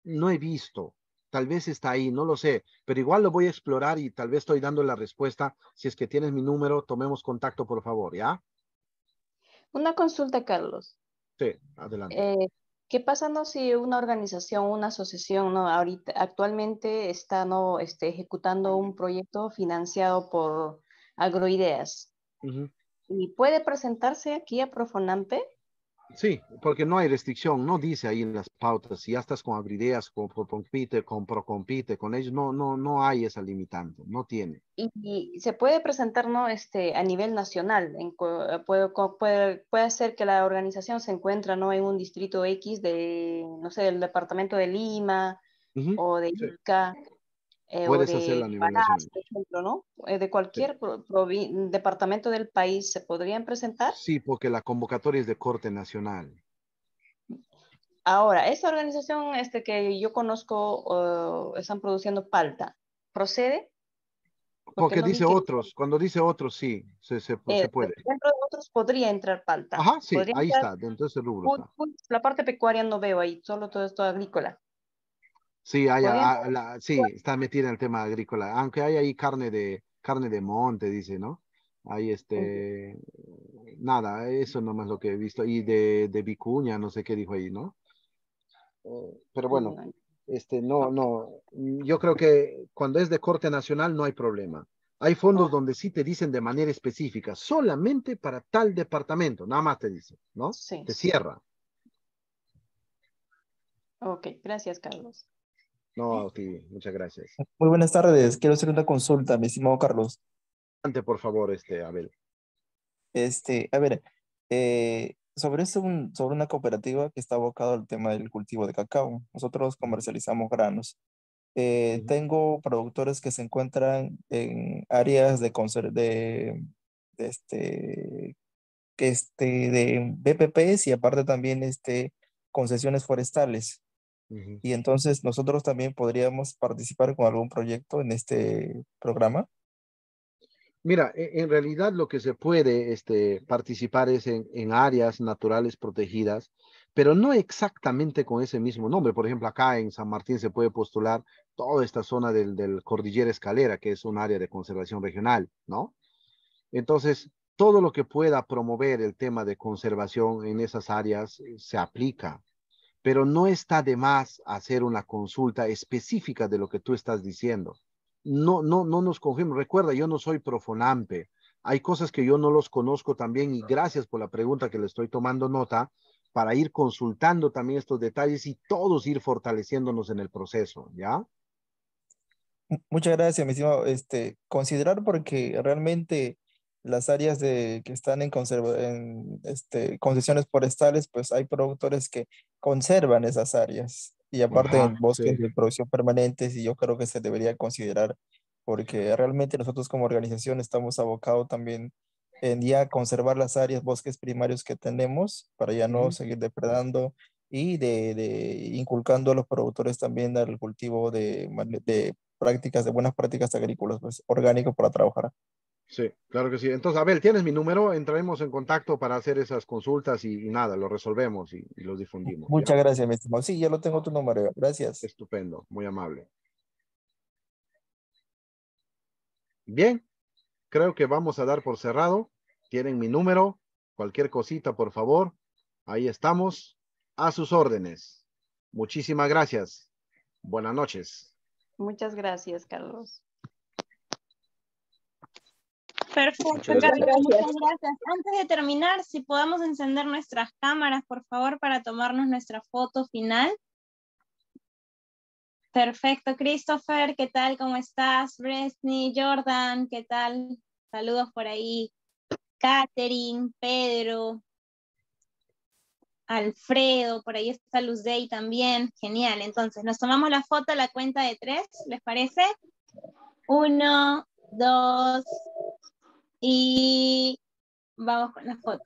Speaker 2: No he visto, tal vez está ahí, no lo sé, pero igual lo voy a explorar y tal vez estoy dando la respuesta. Si es que tienes mi número, tomemos contacto, por favor, ¿ya?
Speaker 1: Una consulta, Carlos.
Speaker 2: Sí, adelante.
Speaker 1: Eh, ¿Qué pasa si una organización, una asociación, no, ahorita, actualmente está no, este, ejecutando un proyecto financiado por agroideas? ¿Y puede presentarse aquí a Profonampe?
Speaker 2: Sí, porque no hay restricción, no dice ahí en las pautas, si ya estás con Abrideas, con Procompite, con Procompite, con ellos, no, no, no hay esa limitante, no tiene.
Speaker 1: Y, se puede presentar, ¿no? Este, a nivel nacional, puede, ser que la organización se encuentre ¿no? En un distrito X de, no sé, del departamento de Lima o de Ica, eh, Puedes hacer la Pará, ¿no? Eh, de cualquier departamento del país, ¿se podrían presentar?
Speaker 2: Sí, porque la convocatoria es de corte nacional.
Speaker 1: Ahora, esta organización este, que yo conozco, están produciendo palta, ¿procede?
Speaker 2: Porque, dice otros, cuando dice otros, sí, se, eh, puede.
Speaker 1: Dentro de otros podría entrar palta. Ajá, sí, ahí está,
Speaker 2: dentro de ese rubro.
Speaker 1: La parte pecuaria no veo ahí, solo todo esto agrícola.
Speaker 2: Sí, hay, ah, sí está metida en el tema agrícola, aunque hay ahí carne de, carne de monte, dice, ¿no? Hay este, nada, eso nomás lo que he visto, y de, de vicuña, no sé qué dijo ahí, ¿no? Eh, pero bueno, este, no, no, mm, yo creo que cuando es de corte nacional no hay problema. Hay fondos donde sí te dicen de manera específica, solamente para tal departamento, nada más te dicen, ¿no? Sí. Te cierra.
Speaker 1: Ok, gracias, Carlos.
Speaker 2: No, sí muchas gracias.
Speaker 4: Muy buenas tardes. Quiero hacer una consulta, mi estimado Carlos.
Speaker 2: Ante, por favor, este, Abel.
Speaker 4: Este, a ver, eh, sobre, este, un, sobre una cooperativa que está abocada al tema del cultivo de cacao. Nosotros comercializamos granos. Eh, tengo productores que se encuentran en áreas de, de, este, este, de BPPs y aparte también este, concesiones forestales. Y entonces nosotros también podríamos participar con algún proyecto en este programa.
Speaker 2: Mira, e-, en realidad lo que se puede este, participar es en, áreas naturales protegidas, pero no exactamente con ese mismo nombre. Por ejemplo, acá en San Martín se puede postular toda esta zona del, del Cordillera Escalera, que es un área de conservación regional, ¿no? Entonces, todo lo que pueda promover el tema de conservación en esas áreas eh, se aplica pero no está de más hacer una consulta específica de lo que tú estás diciendo. No, no, no nos cogemos. Recuerda, yo no soy profonampe. Hay cosas que yo no los conozco también y gracias por la pregunta que le estoy tomando nota para ir consultando también estos detalles y todos ir fortaleciéndonos en el proceso, ¿ya?
Speaker 4: Muchas gracias, mi estimado. Este, considerar porque realmente las áreas de, que están en, en este, concesiones forestales, pues hay productores que conservan esas áreas. Y aparte de bosques de producción permanentes y yo creo que se debería considerar, porque realmente nosotros como organización estamos abocados también en día conservar las áreas, bosques primarios que tenemos, para ya no seguir depredando y de, inculcando a los productores también al cultivo de, de prácticas, de buenas prácticas agrícolas, pues orgánico para trabajar
Speaker 2: Sí, claro que sí. Entonces, Abel, tienes mi número, entraremos en contacto para hacer esas consultas y, nada, lo resolvemos y, lo difundimos. Muchas gracias, mi Sí, ya lo tengo tu número. Gracias. Estupendo, muy amable. Bien, creo que vamos a dar por cerrado. Tienen mi número, cualquier cosita, por favor. Ahí estamos, a sus órdenes. Muchísimas gracias. Buenas noches.
Speaker 1: Muchas gracias, Carlos. Perfecto, muchas gracias. muchas gracias. Antes de terminar, si podemos encender nuestras cámaras, por favor, para tomarnos nuestra foto final. Perfecto, Christopher, ¿qué tal? ¿Cómo estás? Bresni, Jordan, ¿qué tal? Saludos por ahí. Katherine, Pedro, Alfredo, por ahí está Luz también. Genial, entonces nos tomamos la foto a la cuenta de tres, ¿les parece? Uno, dos, y vamos con la foto.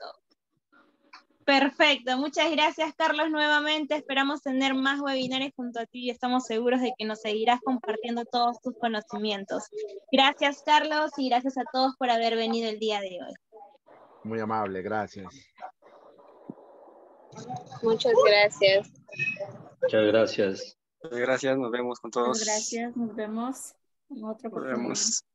Speaker 1: Perfecto, muchas gracias Carlos nuevamente. Esperamos tener más webinares junto a ti y estamos seguros de que nos seguirás compartiendo todos tus conocimientos. Gracias Carlos y gracias a todos por haber venido el día de hoy.
Speaker 2: Muy amable, gracias.
Speaker 1: Muchas gracias. Muchas
Speaker 3: gracias. Muchas gracias, nos vemos con todos.
Speaker 1: Gracias, nos vemos en otro Nos vemos.